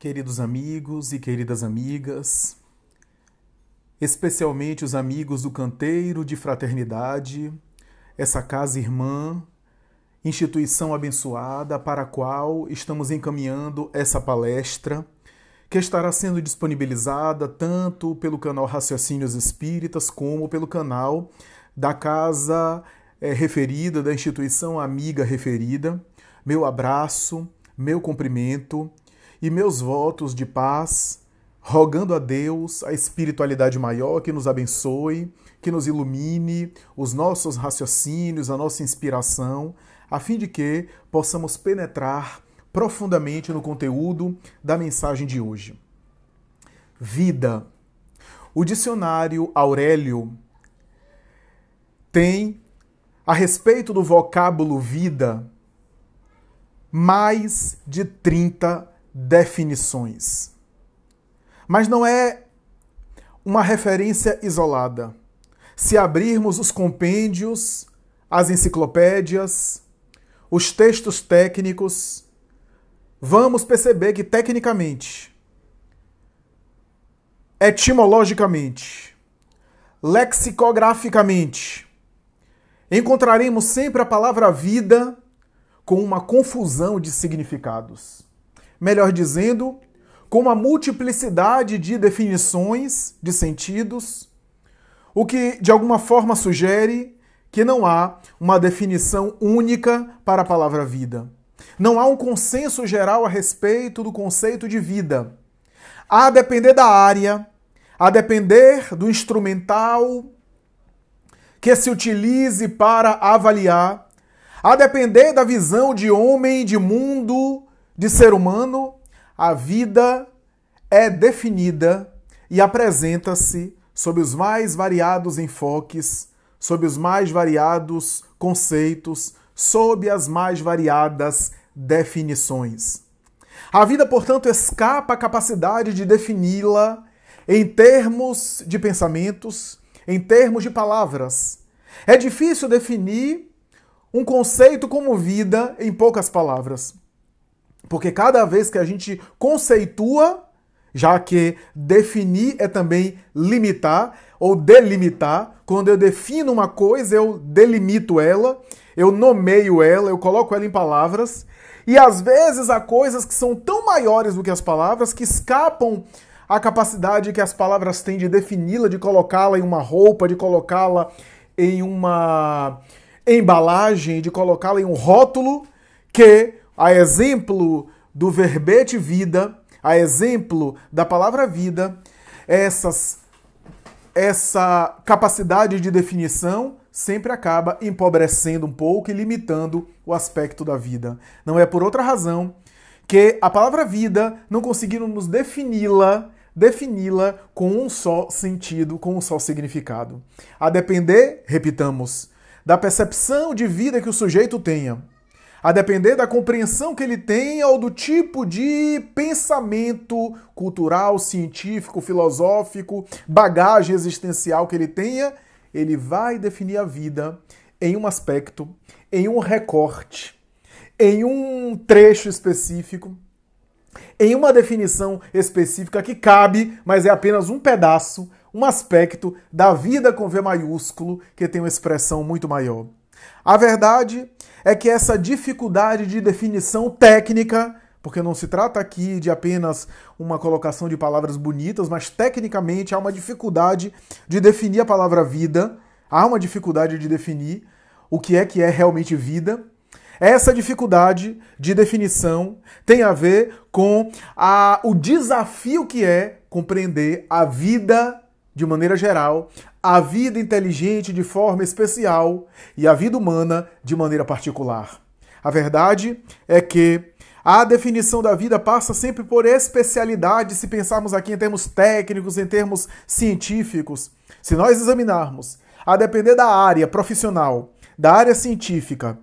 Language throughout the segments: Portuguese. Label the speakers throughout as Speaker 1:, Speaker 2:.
Speaker 1: queridos amigos e queridas amigas, especialmente os amigos do Canteiro de Fraternidade, essa casa irmã, instituição abençoada para a qual estamos encaminhando essa palestra, que estará sendo disponibilizada tanto pelo canal Raciocínios Espíritas como pelo canal da casa é, referida, da instituição amiga referida. Meu abraço, meu cumprimento e meus votos de paz, rogando a Deus, a espiritualidade maior, que nos abençoe, que nos ilumine os nossos raciocínios, a nossa inspiração, a fim de que possamos penetrar profundamente no conteúdo da mensagem de hoje. Vida. O dicionário Aurélio tem, a respeito do vocábulo vida, mais de 30 definições. Mas não é uma referência isolada. Se abrirmos os compêndios, as enciclopédias, os textos técnicos, vamos perceber que, tecnicamente, etimologicamente, lexicograficamente, encontraremos sempre a palavra vida com uma confusão de significados melhor dizendo, com uma multiplicidade de definições, de sentidos, o que de alguma forma sugere que não há uma definição única para a palavra vida. Não há um consenso geral a respeito do conceito de vida. A depender da área, a depender do instrumental que se utilize para avaliar, a depender da visão de homem, de mundo, de ser humano, a vida é definida e apresenta-se sob os mais variados enfoques, sob os mais variados conceitos, sob as mais variadas definições. A vida, portanto, escapa à capacidade de defini-la em termos de pensamentos, em termos de palavras. É difícil definir um conceito como vida em poucas palavras. Porque cada vez que a gente conceitua, já que definir é também limitar ou delimitar, quando eu defino uma coisa, eu delimito ela, eu nomeio ela, eu coloco ela em palavras, e às vezes há coisas que são tão maiores do que as palavras que escapam à capacidade que as palavras têm de defini-la, de colocá-la em uma roupa, de colocá-la em uma embalagem, de colocá-la em um rótulo que a exemplo do verbete vida, a exemplo da palavra vida, essas, essa capacidade de definição sempre acaba empobrecendo um pouco e limitando o aspecto da vida. Não é por outra razão que a palavra vida não conseguimos defini-la defini-la com um só sentido, com um só significado. A depender, repitamos, da percepção de vida que o sujeito tenha a depender da compreensão que ele tenha ou do tipo de pensamento cultural, científico, filosófico, bagagem existencial que ele tenha, ele vai definir a vida em um aspecto, em um recorte, em um trecho específico, em uma definição específica que cabe, mas é apenas um pedaço, um aspecto da vida com V maiúsculo que tem uma expressão muito maior. A verdade é que essa dificuldade de definição técnica, porque não se trata aqui de apenas uma colocação de palavras bonitas, mas tecnicamente há uma dificuldade de definir a palavra vida, há uma dificuldade de definir o que é que é realmente vida. Essa dificuldade de definição tem a ver com a, o desafio que é compreender a vida de maneira geral, a vida inteligente de forma especial e a vida humana de maneira particular. A verdade é que a definição da vida passa sempre por especialidade, se pensarmos aqui em termos técnicos, em termos científicos. Se nós examinarmos, a depender da área profissional, da área científica,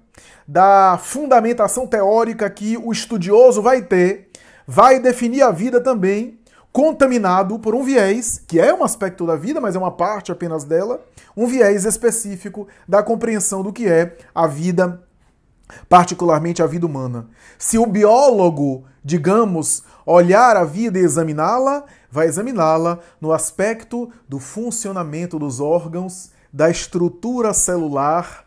Speaker 1: da fundamentação teórica que o estudioso vai ter, vai definir a vida também contaminado por um viés, que é um aspecto da vida, mas é uma parte apenas dela, um viés específico da compreensão do que é a vida, particularmente a vida humana. Se o biólogo, digamos, olhar a vida e examiná-la, vai examiná-la no aspecto do funcionamento dos órgãos, da estrutura celular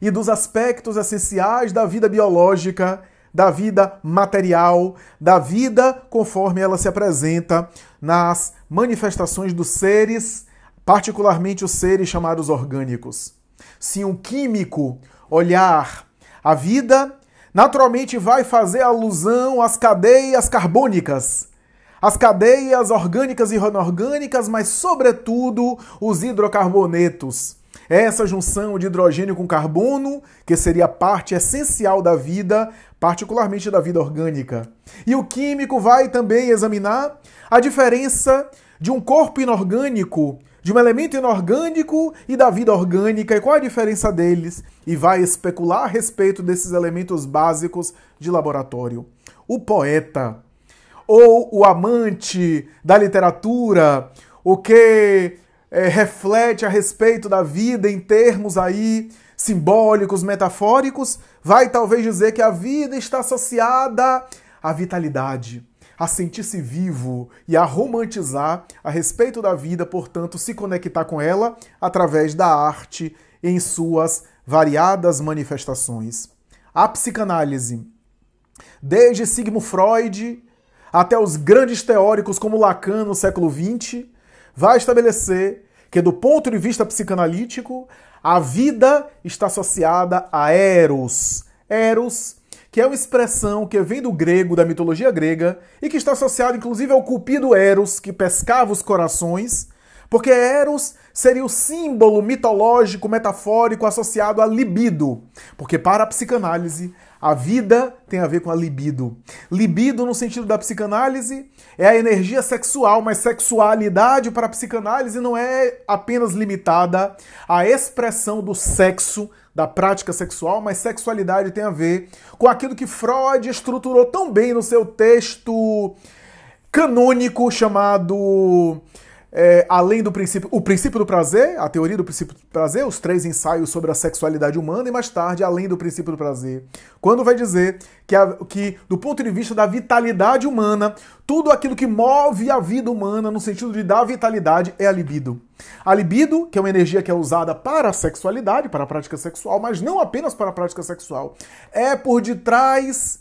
Speaker 1: e dos aspectos essenciais da vida biológica da vida material, da vida conforme ela se apresenta nas manifestações dos seres, particularmente os seres chamados orgânicos. Se um químico olhar a vida, naturalmente vai fazer alusão às cadeias carbônicas as cadeias orgânicas e inorgânicas, mas, sobretudo, os hidrocarbonetos. Essa junção de hidrogênio com carbono, que seria parte essencial da vida, particularmente da vida orgânica. E o químico vai também examinar a diferença de um corpo inorgânico, de um elemento inorgânico e da vida orgânica, e qual a diferença deles, e vai especular a respeito desses elementos básicos de laboratório. O poeta, ou o amante da literatura, o que é, reflete a respeito da vida em termos aí simbólicos, metafóricos, vai talvez dizer que a vida está associada à vitalidade, a sentir-se vivo e a romantizar a respeito da vida, portanto, se conectar com ela através da arte em suas variadas manifestações. A psicanálise, desde Sigmund Freud até os grandes teóricos como Lacan no século XX, vai estabelecer que, do ponto de vista psicanalítico, a vida está associada a Eros. Eros, que é uma expressão que vem do grego, da mitologia grega, e que está associada inclusive ao cupido Eros, que pescava os corações, porque Eros seria o símbolo mitológico, metafórico associado a libido. Porque para a psicanálise, a vida tem a ver com a libido. Libido, no sentido da psicanálise, é a energia sexual, mas sexualidade para a psicanálise não é apenas limitada à expressão do sexo, da prática sexual, mas sexualidade tem a ver com aquilo que Freud estruturou tão bem no seu texto canônico chamado é, além do princípio, o princípio do prazer, a teoria do princípio do prazer, os três ensaios sobre a sexualidade humana, e mais tarde, além do princípio do prazer, quando vai dizer que, a, que do ponto de vista da vitalidade humana, tudo aquilo que move a vida humana no sentido de dar vitalidade é a libido. A libido, que é uma energia que é usada para a sexualidade, para a prática sexual, mas não apenas para a prática sexual, é por detrás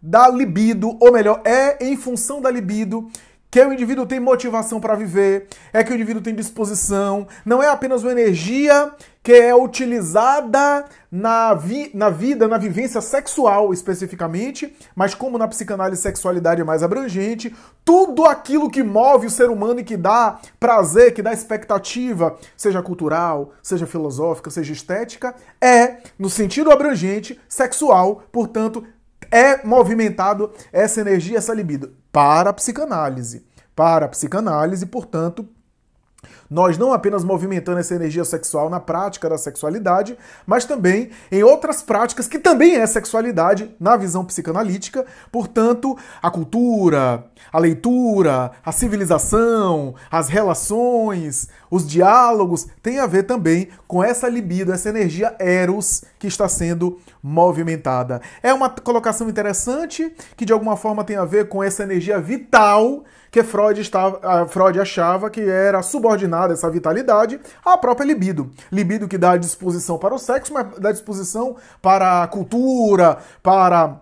Speaker 1: da libido, ou melhor, é em função da libido que é o indivíduo tem motivação para viver, é que o indivíduo tem disposição, não é apenas uma energia que é utilizada na, vi na vida, na vivência sexual especificamente, mas como na psicanálise sexualidade é mais abrangente, tudo aquilo que move o ser humano e que dá prazer, que dá expectativa, seja cultural, seja filosófica, seja estética, é, no sentido abrangente, sexual, portanto, é movimentado essa energia, essa libido para a psicanálise. Para a psicanálise, portanto, nós não apenas movimentando essa energia sexual na prática da sexualidade, mas também em outras práticas que também é sexualidade na visão psicanalítica, portanto, a cultura, a leitura, a civilização, as relações, os diálogos têm a ver também com essa libido, essa energia eros que está sendo movimentada. É uma colocação interessante que de alguma forma tem a ver com essa energia vital que Freud, estava, ah, Freud achava que era subordinada essa vitalidade a própria libido. Libido que dá disposição para o sexo, mas dá disposição para a cultura, para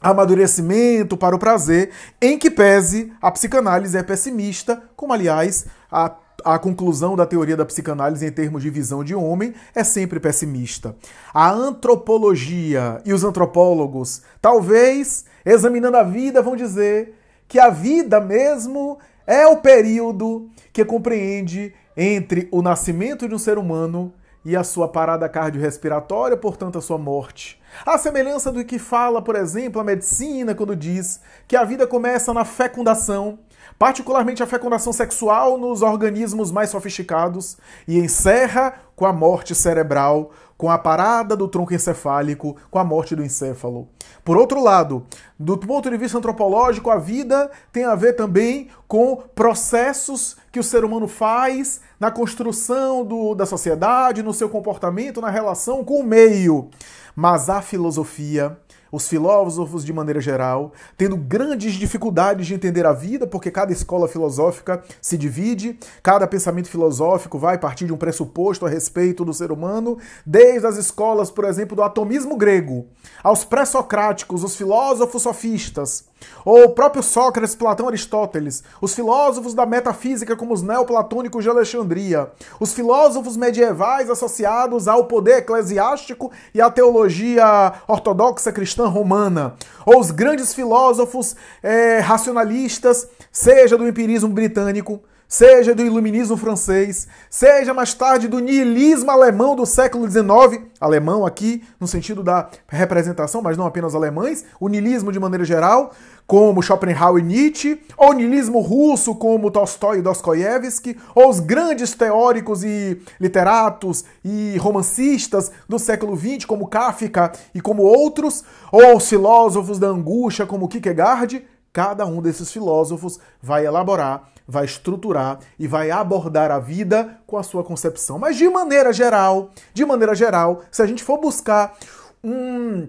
Speaker 1: amadurecimento, para o prazer, em que pese a psicanálise é pessimista, como aliás a a conclusão da teoria da psicanálise em termos de visão de homem é sempre pessimista. A antropologia e os antropólogos, talvez, examinando a vida, vão dizer que a vida mesmo é o período que compreende entre o nascimento de um ser humano e a sua parada cardiorrespiratória, portanto, a sua morte. A semelhança do que fala, por exemplo, a medicina quando diz que a vida começa na fecundação, particularmente a fecundação sexual nos organismos mais sofisticados, e encerra com a morte cerebral, com a parada do tronco encefálico, com a morte do encéfalo. Por outro lado, do ponto de vista antropológico, a vida tem a ver também com processos que o ser humano faz na construção do, da sociedade, no seu comportamento, na relação com o meio. Mas a filosofia, os filósofos de maneira geral, tendo grandes dificuldades de entender a vida, porque cada escola filosófica se divide, cada pensamento filosófico vai partir de um pressuposto a respeito do ser humano, desde as escolas, por exemplo, do atomismo grego, aos pré-socráticos, os filósofos sofistas, ou o próprio Sócrates, Platão, Aristóteles, os filósofos da metafísica como os neoplatônicos de Alexandria, os filósofos medievais associados ao poder eclesiástico e à teologia ortodoxa cristã romana, ou os grandes filósofos é, racionalistas, seja do empirismo britânico, seja do iluminismo francês, seja mais tarde do niilismo alemão do século XIX, alemão aqui no sentido da representação, mas não apenas alemães, o niilismo de maneira geral, como Schopenhauer e Nietzsche, ou o niilismo russo, como Tolstói e Dostoiévski, ou os grandes teóricos e literatos e romancistas do século XX, como Kafka e como outros, ou os filósofos da angústia, como Kierkegaard, cada um desses filósofos vai elaborar vai estruturar e vai abordar a vida com a sua concepção. Mas de maneira geral, de maneira geral, se a gente for buscar um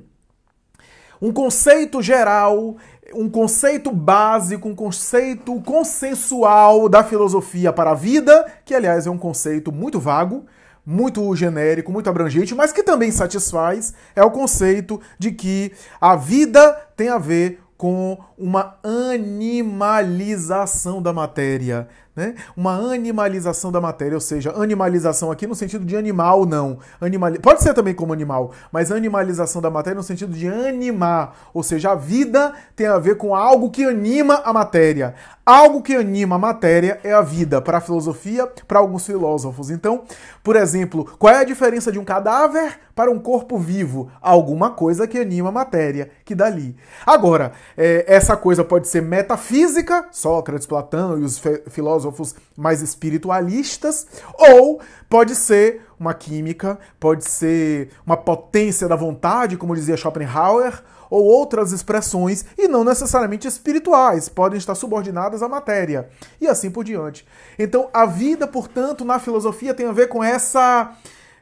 Speaker 1: um conceito geral, um conceito básico, um conceito consensual da filosofia para a vida, que aliás é um conceito muito vago, muito genérico, muito abrangente, mas que também satisfaz, é o conceito de que a vida tem a ver com uma animalização da matéria, né? Uma animalização da matéria, ou seja, animalização aqui no sentido de animal, não. Animal... Pode ser também como animal, mas animalização da matéria no sentido de animar, ou seja, a vida tem a ver com algo que anima a matéria. Algo que anima a matéria é a vida, para a filosofia, para alguns filósofos. Então, por exemplo, qual é a diferença de um cadáver para um corpo vivo? Alguma coisa que anima a matéria, que dali. Agora, é, essa coisa pode ser metafísica, Sócrates, Platão e os filósofos filósofos mais espiritualistas, ou pode ser uma química, pode ser uma potência da vontade, como dizia Schopenhauer, ou outras expressões, e não necessariamente espirituais, podem estar subordinadas à matéria, e assim por diante. Então, a vida, portanto, na filosofia tem a ver com essa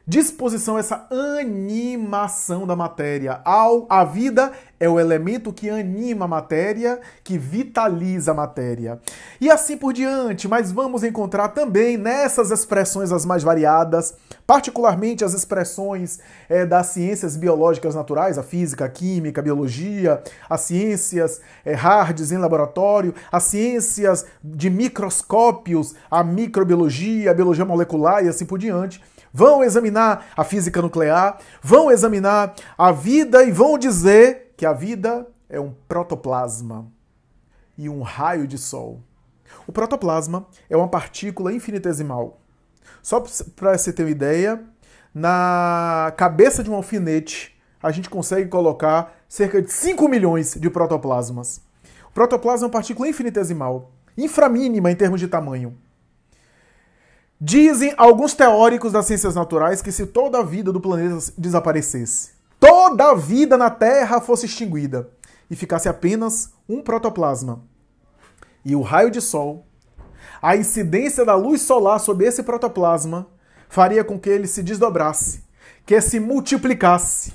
Speaker 1: Disposição, essa animação da matéria. Ao, a vida é o elemento que anima a matéria, que vitaliza a matéria. E assim por diante, mas vamos encontrar também nessas expressões as mais variadas, particularmente as expressões é, das ciências biológicas naturais, a física, a química, a biologia, as ciências é, eh, hards em laboratório, as ciências de microscópios, a microbiologia, a biologia molecular e assim por diante, vão examinar examinar a física nuclear, vão examinar a vida e vão dizer que a vida é um protoplasma e um raio de sol. O protoplasma é uma partícula infinitesimal. Só para você ter uma ideia, na cabeça de um alfinete a gente consegue colocar cerca de 5 milhões de protoplasmas. O protoplasma é uma partícula infinitesimal, inframínima em termos de tamanho. Dizem alguns teóricos das ciências naturais que se toda a vida do planeta desaparecesse, toda a vida na Terra fosse extinguida e ficasse apenas um protoplasma e o raio de Sol, a incidência da luz solar sobre esse protoplasma faria com que ele se desdobrasse, que se multiplicasse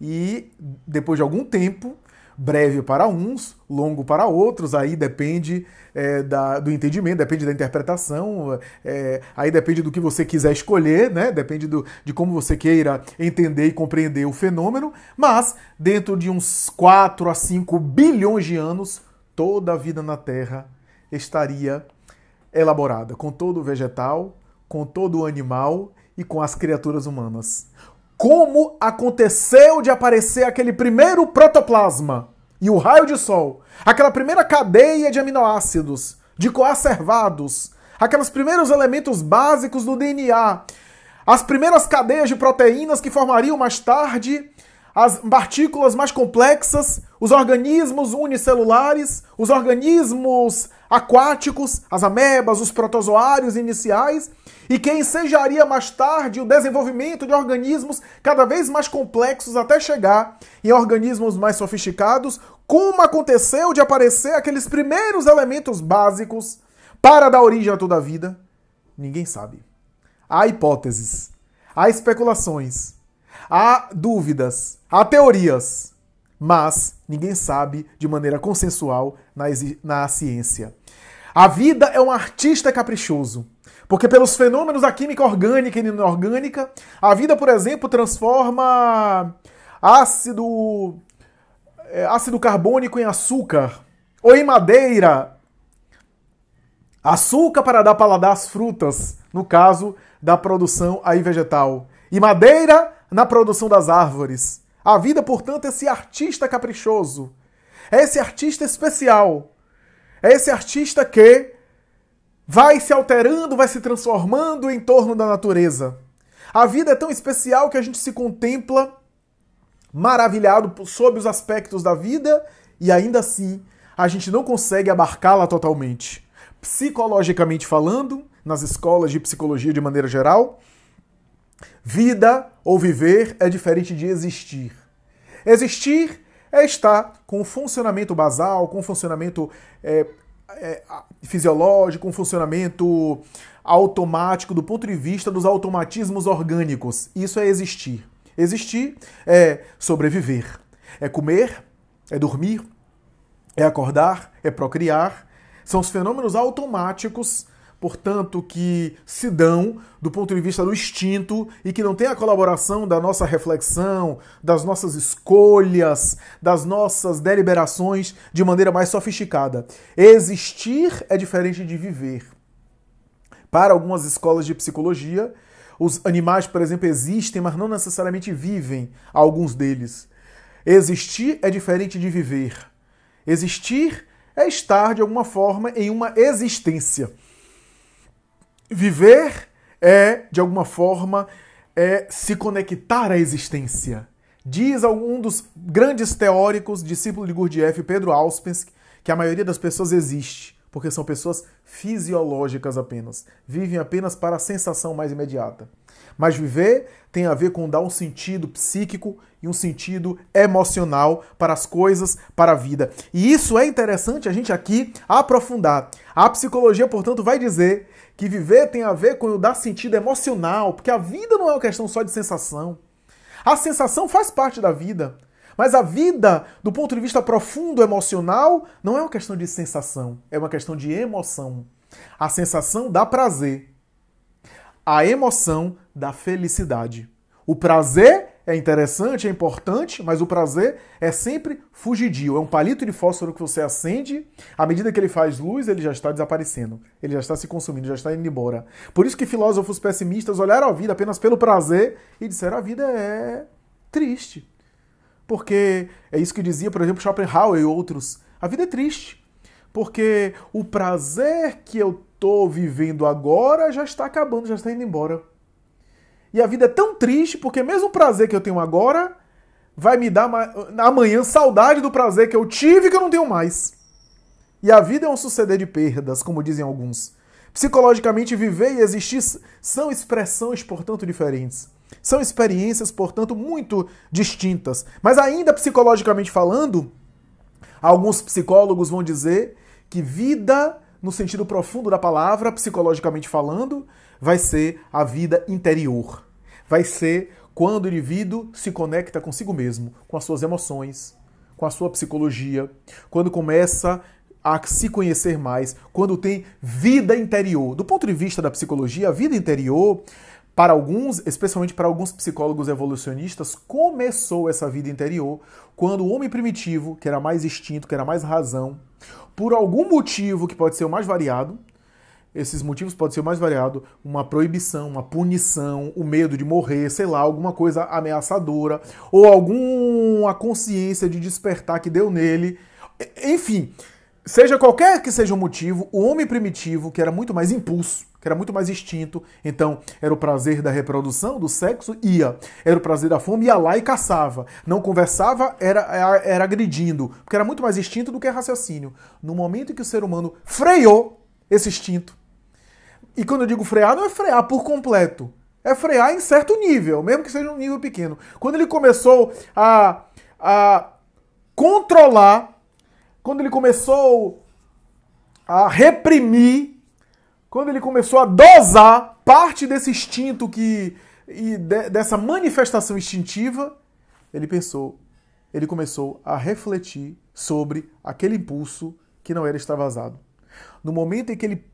Speaker 1: e, depois de algum tempo, breve para uns, longo para outros, aí depende é, da, do entendimento, depende da interpretação, é, aí depende do que você quiser escolher, né? depende do, de como você queira entender e compreender o fenômeno, mas dentro de uns 4 a 5 bilhões de anos, toda a vida na Terra estaria elaborada, com todo o vegetal, com todo o animal e com as criaturas humanas como aconteceu de aparecer aquele primeiro protoplasma e o raio de sol, aquela primeira cadeia de aminoácidos, de coacervados, aqueles primeiros elementos básicos do DNA, as primeiras cadeias de proteínas que formariam mais tarde as partículas mais complexas, os organismos unicelulares, os organismos aquáticos, as amebas, os protozoários iniciais e que ensejaria mais tarde o desenvolvimento de organismos cada vez mais complexos até chegar em organismos mais sofisticados, como aconteceu de aparecer aqueles primeiros elementos básicos para dar origem a toda a vida? Ninguém sabe. Há hipóteses, há especulações, há dúvidas, há teorias, mas ninguém sabe de maneira consensual na, na ciência. A vida é um artista caprichoso. Porque pelos fenômenos da química orgânica e inorgânica, a vida, por exemplo, transforma ácido é, ácido carbônico em açúcar ou em madeira. Açúcar para dar paladar às frutas, no caso da produção aí vegetal, e madeira na produção das árvores. A vida, portanto, é esse artista caprichoso, é esse artista especial é esse artista que vai se alterando, vai se transformando em torno da natureza. A vida é tão especial que a gente se contempla maravilhado sob os aspectos da vida e ainda assim a gente não consegue abarcá-la totalmente. Psicologicamente falando, nas escolas de psicologia de maneira geral, vida ou viver é diferente de existir. Existir é estar com o funcionamento basal, com o funcionamento é, é, fisiológico, funcionamento automático do ponto de vista dos automatismos orgânicos. Isso é existir. Existir é sobreviver, é comer, é dormir, é acordar, é procriar. São os fenômenos automáticos portanto, que se dão do ponto de vista do instinto e que não tem a colaboração da nossa reflexão, das nossas escolhas, das nossas deliberações de maneira mais sofisticada. Existir é diferente de viver. Para algumas escolas de psicologia, os animais, por exemplo, existem, mas não necessariamente vivem, alguns deles. Existir é diferente de viver. Existir é estar de alguma forma em uma existência. Viver é, de alguma forma, é se conectar à existência. Diz algum dos grandes teóricos, discípulo de Gurdjieff, Pedro Auspens, que a maioria das pessoas existe porque são pessoas fisiológicas apenas, vivem apenas para a sensação mais imediata. Mas viver tem a ver com dar um sentido psíquico e um sentido emocional para as coisas, para a vida. E isso é interessante a gente aqui aprofundar. A psicologia, portanto, vai dizer que viver tem a ver com dar sentido emocional, porque a vida não é uma questão só de sensação. A sensação faz parte da vida. Mas a vida, do ponto de vista profundo emocional, não é uma questão de sensação, é uma questão de emoção. A sensação dá prazer, a emoção dá felicidade. O prazer é interessante, é importante, mas o prazer é sempre fugidio. É um palito de fósforo que você acende, à medida que ele faz luz, ele já está desaparecendo, ele já está se consumindo, já está indo embora. Por isso que filósofos pessimistas olharam a vida apenas pelo prazer e disseram a vida é triste. Porque é isso que dizia, por exemplo, Schopenhauer e outros. A vida é triste, porque o prazer que eu tô vivendo agora já está acabando, já está indo embora. E a vida é tão triste porque mesmo o prazer que eu tenho agora vai me dar amanhã saudade do prazer que eu tive que eu não tenho mais. E a vida é um suceder de perdas, como dizem alguns. Psicologicamente, viver e existir são expressões, portanto, diferentes. São experiências, portanto, muito distintas. Mas ainda psicologicamente falando, alguns psicólogos vão dizer que vida, no sentido profundo da palavra, psicologicamente falando, vai ser a vida interior. Vai ser quando o indivíduo se conecta consigo mesmo, com as suas emoções, com a sua psicologia, quando começa a se conhecer mais, quando tem vida interior. Do ponto de vista da psicologia, a vida interior para alguns, especialmente para alguns psicólogos evolucionistas, começou essa vida interior quando o homem primitivo, que era mais instinto, que era mais razão, por algum motivo que pode ser o mais variado, esses motivos podem ser o mais variado, uma proibição, uma punição, o medo de morrer, sei lá, alguma coisa ameaçadora, ou alguma consciência de despertar que deu nele. Enfim, seja qualquer que seja o motivo, o homem primitivo, que era muito mais impulso, que era muito mais extinto, Então, era o prazer da reprodução, do sexo, ia. Era o prazer da fome, ia lá e caçava. Não conversava, era, era, agredindo, porque era muito mais extinto do que raciocínio. No momento em que o ser humano freou esse instinto, e quando eu digo frear, não é frear por completo. É frear em certo nível, mesmo que seja um nível pequeno. Quando ele começou a, a controlar, quando ele começou a reprimir quando ele começou a dosar parte desse instinto que e de, dessa manifestação instintiva, ele pensou, ele começou a refletir sobre aquele impulso que não era extravasado. No momento em que ele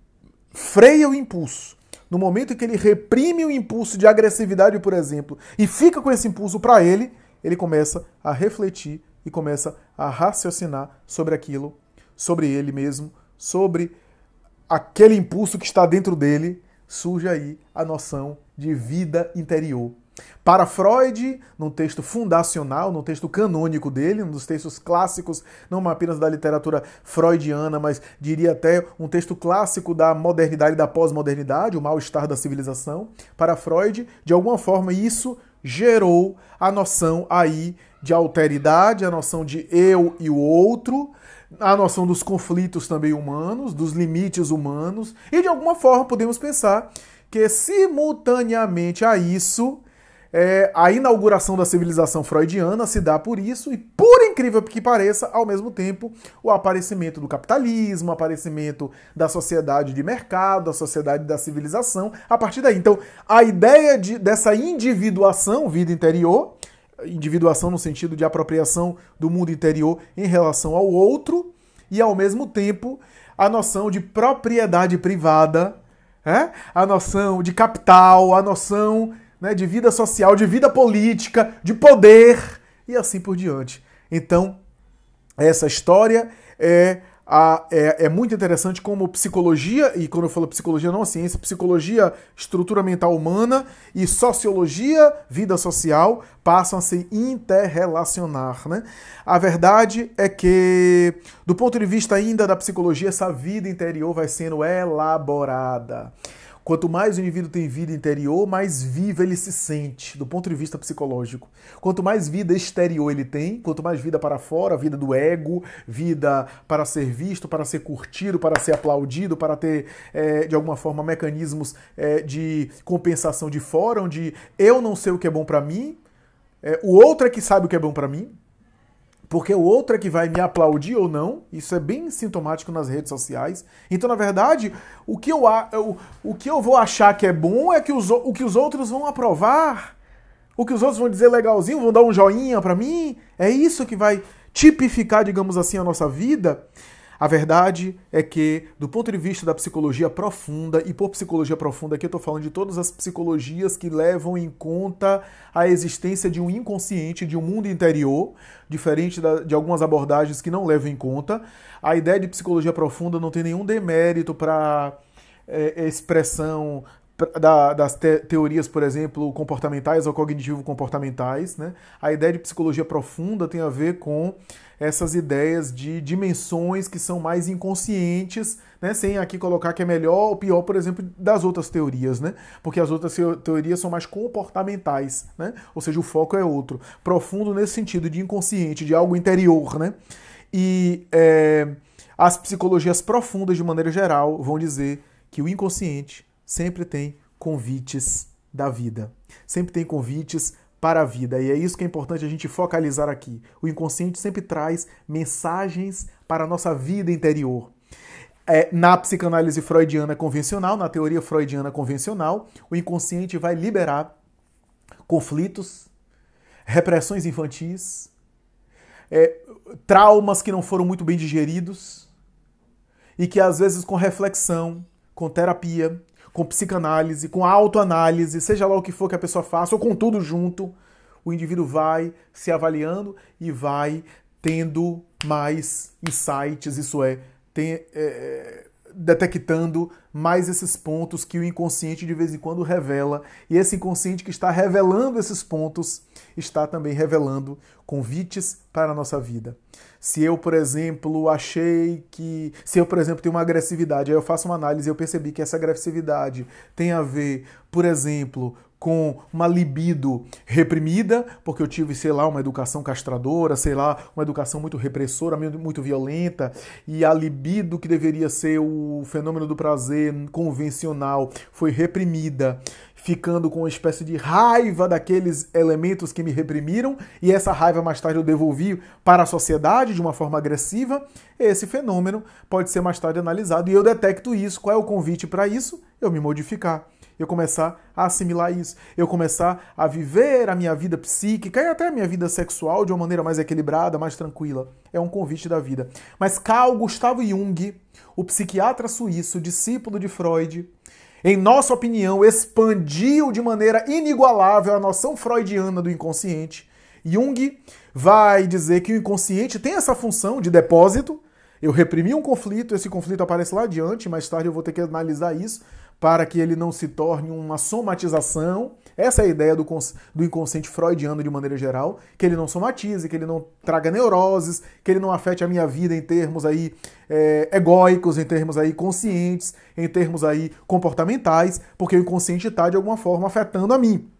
Speaker 1: freia o impulso, no momento em que ele reprime o impulso de agressividade, por exemplo, e fica com esse impulso para ele, ele começa a refletir e começa a raciocinar sobre aquilo, sobre ele mesmo, sobre aquele impulso que está dentro dele, surge aí a noção de vida interior. Para Freud, num texto fundacional, num texto canônico dele, um dos textos clássicos, não apenas da literatura freudiana, mas diria até um texto clássico da modernidade e da pós-modernidade, o mal-estar da civilização, para Freud, de alguma forma, isso gerou a noção aí de alteridade, a noção de eu e o outro, a noção dos conflitos também humanos, dos limites humanos, e de alguma forma podemos pensar que simultaneamente a isso, é, a inauguração da civilização freudiana se dá por isso, e por incrível que pareça, ao mesmo tempo, o aparecimento do capitalismo, o aparecimento da sociedade de mercado, a sociedade da civilização, a partir daí. Então, a ideia de, dessa individuação, vida interior, individuação no sentido de apropriação do mundo interior em relação ao outro e ao mesmo tempo a noção de propriedade privada, é? a noção de capital, a noção né, de vida social, de vida política, de poder e assim por diante. Então, essa história é a, é, é, muito interessante como psicologia, e quando eu falo psicologia, não ciência, psicologia, estrutura mental humana e sociologia, vida social, passam a se interrelacionar. Né? A verdade é que, do ponto de vista ainda da psicologia, essa vida interior vai sendo elaborada. Quanto mais o indivíduo tem vida interior, mais vivo ele se sente, do ponto de vista psicológico. Quanto mais vida exterior ele tem, quanto mais vida para fora, vida do ego, vida para ser visto, para ser curtido, para ser aplaudido, para ter, é, de alguma forma, mecanismos é, de compensação de fora, onde eu não sei o que é bom para mim, é, o outro é que sabe o que é bom para mim, porque o outro é que vai me aplaudir ou não. Isso é bem sintomático nas redes sociais. Então, na verdade, o que eu, o, o que eu vou achar que é bom é que os, o que os outros vão aprovar. O que os outros vão dizer legalzinho, vão dar um joinha para mim. É isso que vai tipificar, digamos assim, a nossa vida. A verdade é que, do ponto de vista da psicologia profunda, e por psicologia profunda aqui eu estou falando de todas as psicologias que levam em conta a existência de um inconsciente, de um mundo interior, diferente da, de algumas abordagens que não levam em conta, a ideia de psicologia profunda não tem nenhum demérito para é, eh, expressão da, das te, teorias, por exemplo, comportamentais ou cognitivo-comportamentais. Né? A ideia de psicologia profunda tem a ver com essas ideias de dimensões que são mais inconscientes, né? sem aqui colocar que é melhor ou pior, por exemplo, das outras teorias, né? porque as outras teorias são mais comportamentais, né? ou seja, o foco é outro. Profundo nesse sentido de inconsciente, de algo interior. Né? E é, as psicologias profundas, de maneira geral, vão dizer que o inconsciente sempre tem convites da vida. Sempre tem convites para a vida. E é isso que é importante a gente focalizar aqui. O inconsciente sempre traz mensagens para a nossa vida interior. É, na psicanálise freudiana convencional, na teoria freudiana convencional, o inconsciente vai liberar conflitos, repressões infantis, é, traumas que não foram muito bem digeridos e que às vezes com reflexão, com terapia, com psicanálise, com autoanálise, seja lá o que for que a pessoa faça, ou com tudo junto, o indivíduo vai se avaliando e vai tendo mais insights, isso é, tem, é detectando mais esses pontos que o inconsciente de vez em quando revela, e esse inconsciente que está revelando esses pontos está também revelando convites para a nossa vida. Se eu, por exemplo, achei que. Se eu, por exemplo, tenho uma agressividade, aí eu faço uma análise e eu percebi que essa agressividade tem a ver, por exemplo, com uma libido reprimida, porque eu tive, sei lá, uma educação castradora, sei lá, uma educação muito repressora, muito violenta, e a libido que deveria ser o fenômeno do prazer convencional foi reprimida, ficando com uma espécie de raiva daqueles elementos que me reprimiram, e essa raiva mais tarde eu devolvi para a sociedade de uma forma agressiva. Esse fenômeno pode ser mais tarde analisado e eu detecto isso. Qual é o convite para isso? Eu me modificar eu começar a assimilar isso, eu começar a viver a minha vida psíquica e até a minha vida sexual de uma maneira mais equilibrada, mais tranquila. É um convite da vida. Mas Carl Gustavo Jung, o psiquiatra suíço, discípulo de Freud, em nossa opinião, expandiu de maneira inigualável a noção freudiana do inconsciente. Jung vai dizer que o inconsciente tem essa função de depósito. Eu reprimi um conflito, esse conflito aparece lá adiante, mais tarde eu vou ter que analisar isso para que ele não se torne uma somatização. Essa é a ideia do, do inconsciente freudiano de maneira geral, que ele não somatize, que ele não traga neuroses, que ele não afete a minha vida em termos aí é, egóicos, em termos aí conscientes, em termos aí comportamentais, porque o inconsciente está de alguma forma afetando a mim.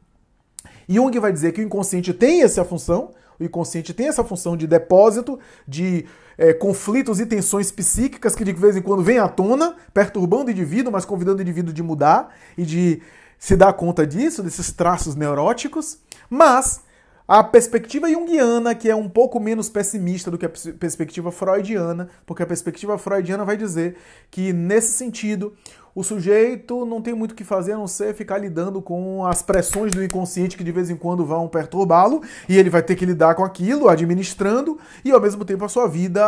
Speaker 1: E Jung vai dizer que o inconsciente tem essa função, o inconsciente tem essa função de depósito, de é, conflitos e tensões psíquicas que de vez em quando vem à tona, perturbando o indivíduo, mas convidando o indivíduo de mudar e de se dar conta disso, desses traços neuróticos. Mas a perspectiva junguiana, que é um pouco menos pessimista do que a perspectiva freudiana, porque a perspectiva freudiana vai dizer que, nesse sentido, o sujeito não tem muito o que fazer a não ser ficar lidando com as pressões do inconsciente que de vez em quando vão perturbá-lo, e ele vai ter que lidar com aquilo, administrando, e ao mesmo tempo a sua vida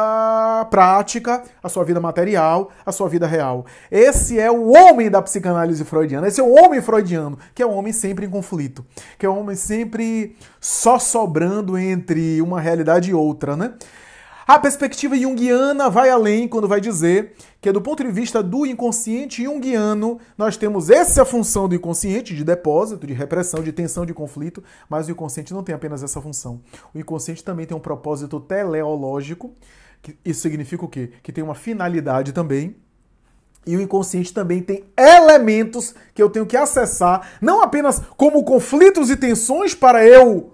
Speaker 1: prática, a sua vida material, a sua vida real. Esse é o homem da psicanálise freudiana, esse é o homem freudiano, que é um homem sempre em conflito, que é um homem sempre só sobrando entre uma realidade e outra, né? A perspectiva junguiana vai além quando vai dizer que, do ponto de vista do inconsciente junguiano, nós temos essa função do inconsciente de depósito, de repressão, de tensão, de conflito, mas o inconsciente não tem apenas essa função. O inconsciente também tem um propósito teleológico, que isso significa o quê? Que tem uma finalidade também, e o inconsciente também tem elementos que eu tenho que acessar, não apenas como conflitos e tensões para eu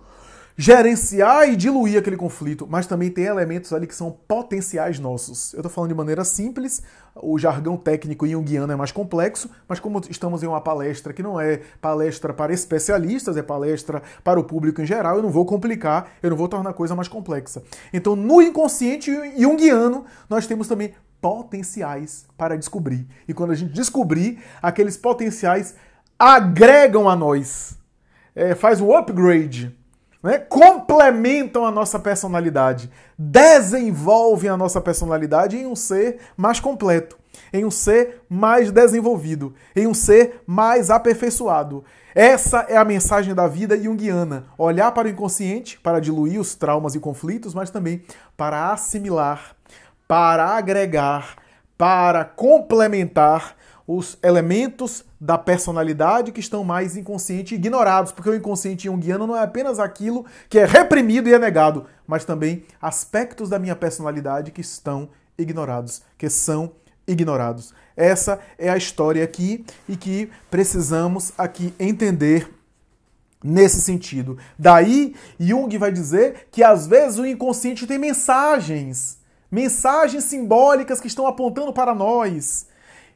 Speaker 1: gerenciar e diluir aquele conflito, mas também tem elementos ali que são potenciais nossos. Eu estou falando de maneira simples, o jargão técnico junguiano é mais complexo, mas como estamos em uma palestra que não é palestra para especialistas, é palestra para o público em geral, eu não vou complicar, eu não vou tornar a coisa mais complexa. Então, no inconsciente junguiano, nós temos também potenciais para descobrir. E quando a gente descobrir, aqueles potenciais agregam a nós. É, faz o upgrade né, complementam a nossa personalidade, desenvolvem a nossa personalidade em um ser mais completo, em um ser mais desenvolvido, em um ser mais aperfeiçoado. Essa é a mensagem da vida junguiana: olhar para o inconsciente para diluir os traumas e conflitos, mas também para assimilar, para agregar, para complementar os elementos da personalidade que estão mais inconsciente ignorados, porque o inconsciente junguiano não é apenas aquilo que é reprimido e é negado, mas também aspectos da minha personalidade que estão ignorados, que são ignorados. Essa é a história aqui e que precisamos aqui entender nesse sentido. Daí Jung vai dizer que às vezes o inconsciente tem mensagens, mensagens simbólicas que estão apontando para nós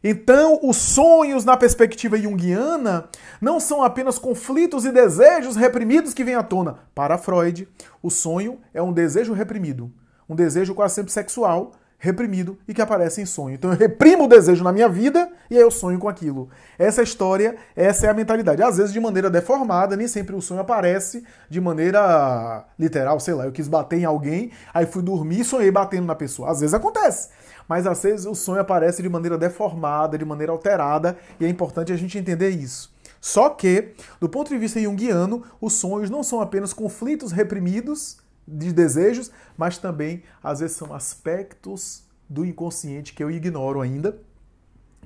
Speaker 1: então, os sonhos na perspectiva junguiana não são apenas conflitos e desejos reprimidos que vêm à tona. Para Freud, o sonho é um desejo reprimido, um desejo quase sempre sexual, reprimido e que aparece em sonho. Então eu reprimo o desejo na minha vida e aí eu sonho com aquilo. Essa é história, essa é a mentalidade. Às vezes de maneira deformada, nem sempre o sonho aparece de maneira literal, sei lá, eu quis bater em alguém, aí fui dormir e sonhei batendo na pessoa. Às vezes acontece mas às vezes o sonho aparece de maneira deformada, de maneira alterada, e é importante a gente entender isso. Só que, do ponto de vista junguiano, os sonhos não são apenas conflitos reprimidos de desejos, mas também às vezes são aspectos do inconsciente que eu ignoro ainda,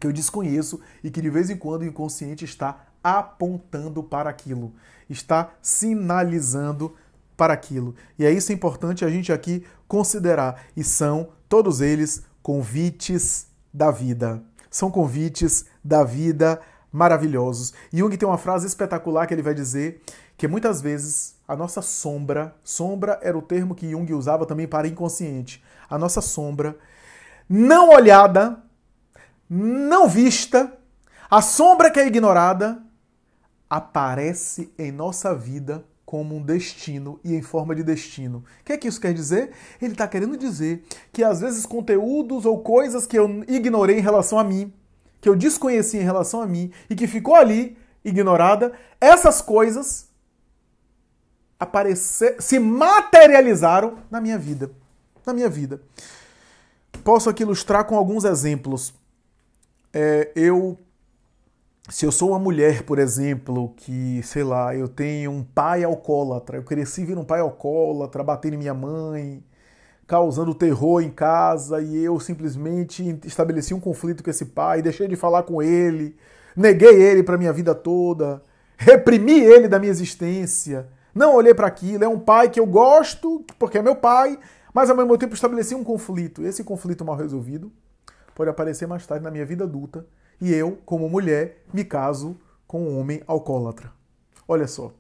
Speaker 1: que eu desconheço e que de vez em quando o inconsciente está apontando para aquilo, está sinalizando para aquilo. E é isso importante a gente aqui considerar. E são todos eles Convites da vida. São convites da vida maravilhosos. Jung tem uma frase espetacular que ele vai dizer que muitas vezes a nossa sombra, sombra era o termo que Jung usava também para inconsciente, a nossa sombra não olhada, não vista, a sombra que é ignorada aparece em nossa vida como um destino e em forma de destino. O que é que isso quer dizer? Ele está querendo dizer que às vezes conteúdos ou coisas que eu ignorei em relação a mim, que eu desconheci em relação a mim e que ficou ali ignorada, essas coisas aparecer, se materializaram na minha vida, na minha vida. Posso aqui ilustrar com alguns exemplos. É, eu se eu sou uma mulher, por exemplo, que, sei lá, eu tenho um pai alcoólatra, eu cresci vendo um pai alcoólatra, batendo em minha mãe, causando terror em casa, e eu simplesmente estabeleci um conflito com esse pai, deixei de falar com ele, neguei ele para minha vida toda, reprimi ele da minha existência, não olhei para aquilo, é um pai que eu gosto, porque é meu pai, mas ao mesmo tempo estabeleci um conflito. Esse conflito mal resolvido pode aparecer mais tarde na minha vida adulta, e eu, como mulher, me caso com um homem alcoólatra. Olha só.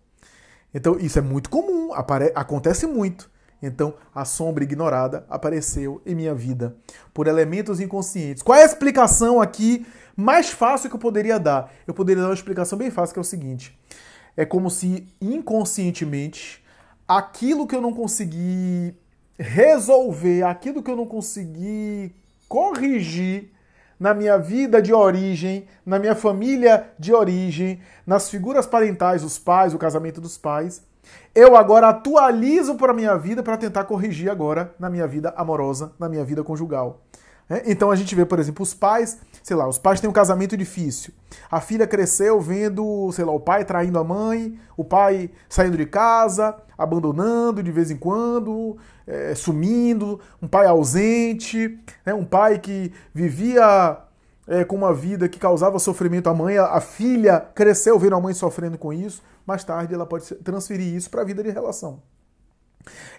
Speaker 1: Então, isso é muito comum, acontece muito. Então, a sombra ignorada apareceu em minha vida por elementos inconscientes. Qual é a explicação aqui mais fácil que eu poderia dar? Eu poderia dar uma explicação bem fácil, que é o seguinte: é como se inconscientemente aquilo que eu não consegui resolver, aquilo que eu não consegui corrigir na minha vida de origem, na minha família de origem, nas figuras parentais, os pais, o casamento dos pais. Eu agora atualizo para a minha vida para tentar corrigir agora na minha vida amorosa, na minha vida conjugal. É, então a gente vê, por exemplo, os pais, sei lá, os pais têm um casamento difícil. A filha cresceu vendo, sei lá, o pai traindo a mãe, o pai saindo de casa, abandonando de vez em quando, é, sumindo, um pai ausente, né? um pai que vivia é, com uma vida que causava sofrimento à mãe, a, a, filha cresceu vendo a mãe sofrendo com isso, mais tarde ela pode transferir isso para a vida de relação.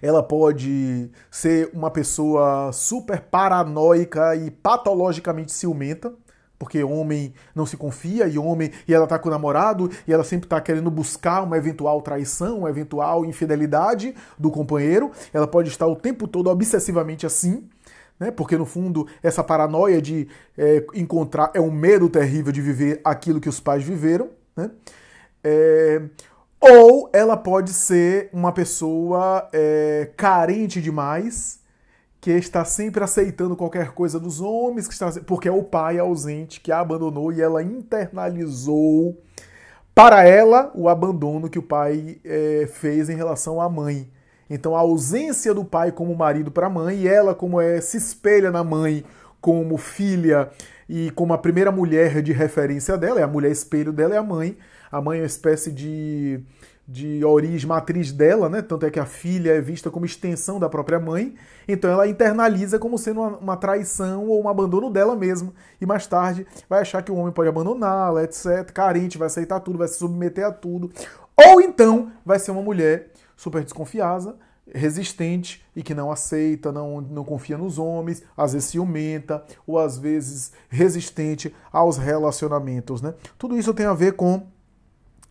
Speaker 1: Ela pode ser uma pessoa super paranoica e patologicamente ciumenta, porque homem não se confia e homem e ela tá com o namorado e ela sempre tá querendo buscar uma eventual traição, uma eventual infidelidade do companheiro. Ela pode estar o tempo todo obsessivamente assim, né? Porque no fundo essa paranoia de é, encontrar é um medo terrível de viver aquilo que os pais viveram, né? É, ou ela pode ser uma pessoa é, carente demais que está sempre aceitando qualquer coisa dos homens, que está porque é o pai é ausente que a abandonou e ela internalizou para ela o abandono que o pai é, fez em relação à mãe. Então a ausência do pai como marido para a mãe e ela como é se espelha na mãe como filha e como a primeira mulher de referência dela, é a mulher espelho dela é a mãe. A mãe é uma espécie de de origem matriz dela, né? Tanto é que a filha é vista como extensão da própria mãe, então ela internaliza como sendo uma, uma traição ou um abandono dela mesma, e mais tarde vai achar que o homem pode abandoná-la, etc. Carente, vai aceitar tudo, vai se submeter a tudo. Ou então vai ser uma mulher super desconfiada, resistente e que não aceita, não, não confia nos homens, às vezes ciumenta ou às vezes resistente aos relacionamentos, né? Tudo isso tem a ver com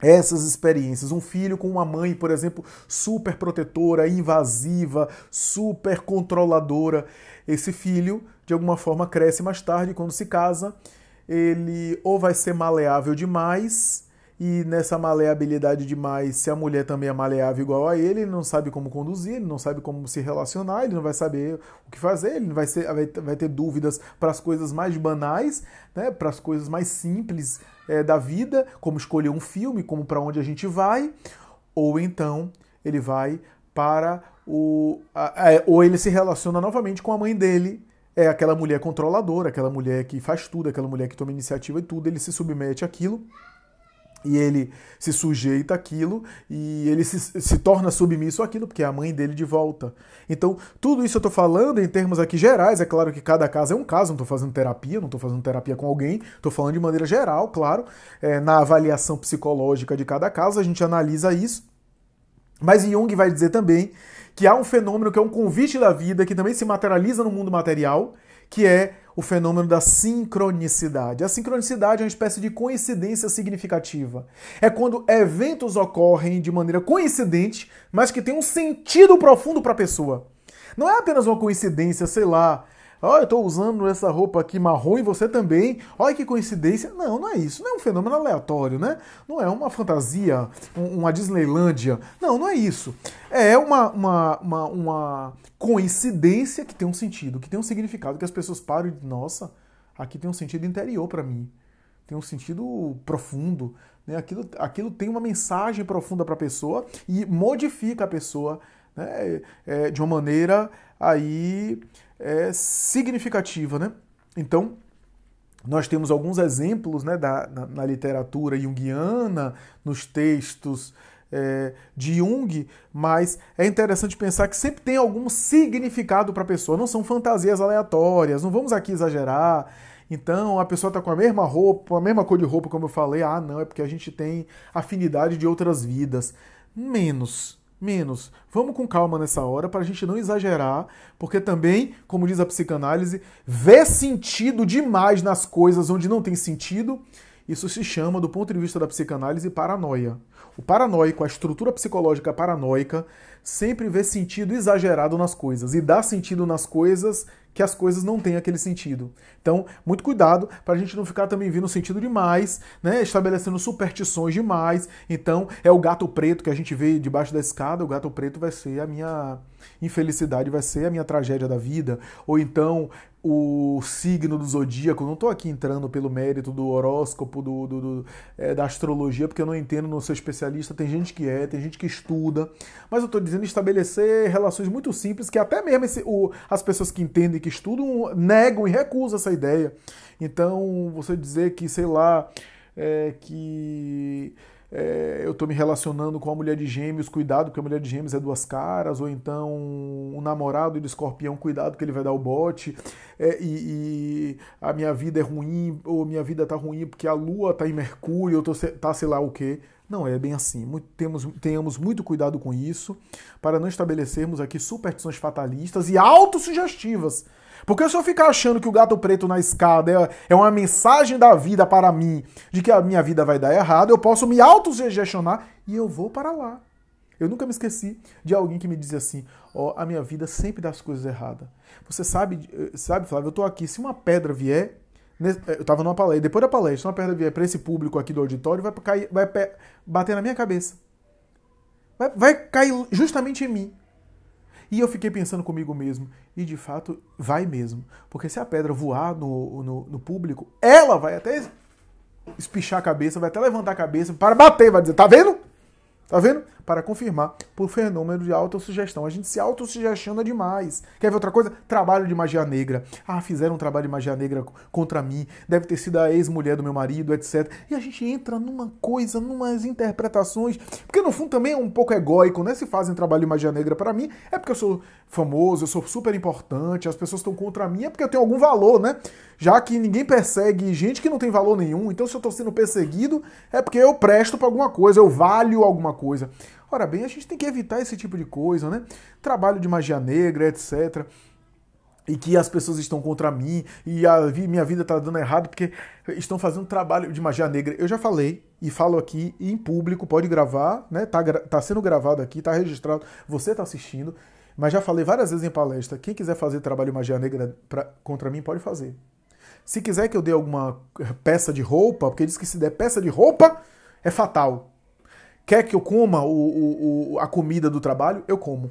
Speaker 1: essas experiências. Um filho com uma mãe, por exemplo, super protetora, invasiva, super controladora. Esse filho, de alguma forma, cresce mais tarde, quando se casa, ele ou vai ser maleável demais. E nessa maleabilidade demais, se a mulher também é maleável igual a ele, ele não sabe como conduzir, ele não sabe como se relacionar, ele não vai saber o que fazer, ele vai, ser, vai ter dúvidas para as coisas mais banais, né, para as coisas mais simples, é, da vida, como escolher um filme, como para onde a gente vai, ou então ele vai para o. A, a, é, ou ele se relaciona novamente com a mãe dele, é aquela mulher controladora, aquela mulher que faz tudo, aquela mulher que toma iniciativa e tudo, ele se submete àquilo. E ele se sujeita àquilo e ele se, se, torna submisso àquilo, porque é a mãe dele de volta. Então, tudo isso eu estou falando em termos aqui gerais. É claro que cada caso é um caso, não estou fazendo terapia, não estou fazendo terapia com alguém, estou falando de maneira geral, claro. É, na avaliação psicológica de cada caso, a gente analisa isso. Mas Jung vai dizer também que há um fenômeno que é um convite da vida, que também se materializa no mundo material, que é o fenômeno da sincronicidade. A sincronicidade é uma espécie de coincidência significativa. É quando eventos ocorrem de maneira coincidente, mas que tem um sentido profundo para a pessoa. Não é apenas uma coincidência, sei lá, Olha, oh, eu estou usando essa roupa aqui marrom e você também. Olha que coincidência. Não, não é isso. Não é um fenômeno aleatório, né? Não é uma fantasia, uma Disneylândia. Não, não é isso. É uma, uma, uma, uma coincidência que tem um sentido, que tem um significado, que as pessoas param e dizem, nossa, aqui tem um sentido interior para mim. Tem um sentido profundo. Né? Aquilo, aquilo tem uma mensagem profunda para a pessoa e modifica a pessoa né? É, é de uma maneira aí é, significativa, né? Então, nós temos alguns exemplos né, da, na, na literatura junguiana, nos textos é, de Jung, mas é interessante pensar que sempre tem algum significado para a pessoa. Não são fantasias aleatórias, não vamos aqui exagerar. Então, a pessoa está com a mesma roupa, a mesma cor de roupa, como eu falei. Ah, não, é porque a gente tem afinidade de outras vidas. Menos menos. Vamos com calma nessa hora para a gente não exagerar, porque também, como diz a psicanálise, vê sentido demais nas coisas onde não tem sentido. Isso se chama, do ponto de vista da psicanálise, paranoia. O paranoico, a estrutura psicológica paranoica, sempre vê sentido exagerado nas coisas e dá sentido nas coisas que as coisas não têm aquele sentido. Então, muito cuidado para a gente não ficar também vindo sentido demais, né? Estabelecendo superstições demais. Então, é o gato preto que a gente vê debaixo da escada, o gato preto vai ser a minha infelicidade, vai ser a minha tragédia da vida. Ou então, o signo do zodíaco, não estou aqui entrando pelo mérito do horóscopo, do, do, do é, da astrologia, porque eu não entendo, não sou especialista. Tem gente que é, tem gente que estuda, mas eu estou dizendo dizendo estabelecer relações muito simples que até mesmo esse, o, as pessoas que entendem, que estudam, negam e recusam essa ideia. Então, você dizer que, sei lá, é, que é, eu estou me relacionando com a mulher de gêmeos, cuidado, porque a mulher de gêmeos é duas caras, ou então um namorado de escorpião, cuidado que ele vai dar o bote, é, e, e, a minha vida é ruim, ou minha vida tá ruim porque a lua tá em Mercúrio, ou tá sei lá o quê. Não é bem assim. Muito, temos, tenhamos muito cuidado com isso para não estabelecermos aqui superstições fatalistas e autossugestivas. Porque se eu ficar achando que o gato preto na escada é, é uma mensagem da vida para mim, de que a minha vida vai dar errado, eu posso me autossugestionar e eu vou para lá. Eu nunca me esqueci de alguém que me dizia assim: Ó, oh, a minha vida sempre dá as coisas erradas. Você sabe, eh, sabe, Flávio, eu estou aqui. Se uma pedra vier, é, eu tava numa palestra, depois da palestra, uma vier para esse público aqui do auditório, vai, cair, vai bater na minha cabeça. Vai, vai cair justamente em mim. E eu fiquei pensando comigo mesmo, e de fato vai mesmo. Porque se a pedra voar no, no, no público, ela vai até espichar a cabeça, vai até levantar a cabeça para bater, vai dizer: tá vendo? Tá vendo? para confirmar por fenômeno de autossugestão. A gente se autossugestiona é demais. Quer ver outra coisa? Trabalho de magia negra. Ah, fizeram um trabalho de magia negra contra mim. Deve ter sido a ex-mulher do meu marido, etc. E a gente entra numa coisa, numas interpretações. Porque no fundo também é um pouco egóico, né? Se fazem trabalho de magia negra para mim, é porque eu sou famoso, eu sou super importante, as pessoas estão contra mim, é porque eu tenho algum valor, né? Já que ninguém persegue gente que não tem valor nenhum. Então se eu estou sendo perseguido, é porque eu presto para alguma coisa, eu valho alguma coisa. Ora bem, a gente tem que evitar esse tipo de coisa, né? Trabalho de magia negra, etc. E que as pessoas estão contra mim e a minha vida está dando errado porque estão fazendo trabalho de magia negra. Eu já falei e falo aqui em público, pode gravar, né? Tá, tá sendo gravado aqui, tá registrado, você tá assistindo. Mas já falei várias vezes em palestra, quem quiser fazer trabalho de magia negra pra, contra mim, pode fazer. Se quiser que eu dê alguma eh, peça de roupa, porque diz que se der peça de roupa, é fatal. Quer que eu coma o, o, o, a comida do trabalho? Eu como.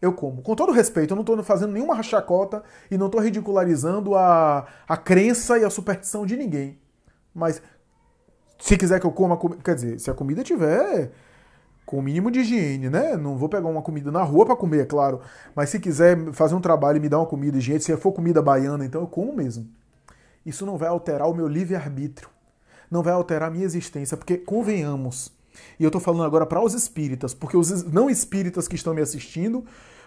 Speaker 1: Eu como. Com todo respeito, eu não estou fazendo nenhuma chacota e não estou ridicularizando a, a crença e a superstição de ninguém. Mas se quiser que eu coma, quer dizer, se a comida tiver com o mínimo de higiene, né? Não vou pegar uma comida na rua para comer, é claro. Mas se quiser fazer um trabalho e me dar uma comida higiene, se for comida baiana, então eu como mesmo. Isso não vai alterar o meu livre-arbítrio. Não vai alterar a minha existência, porque convenhamos, e eu estou falando agora para os espíritas, porque os não espíritas que estão me assistindo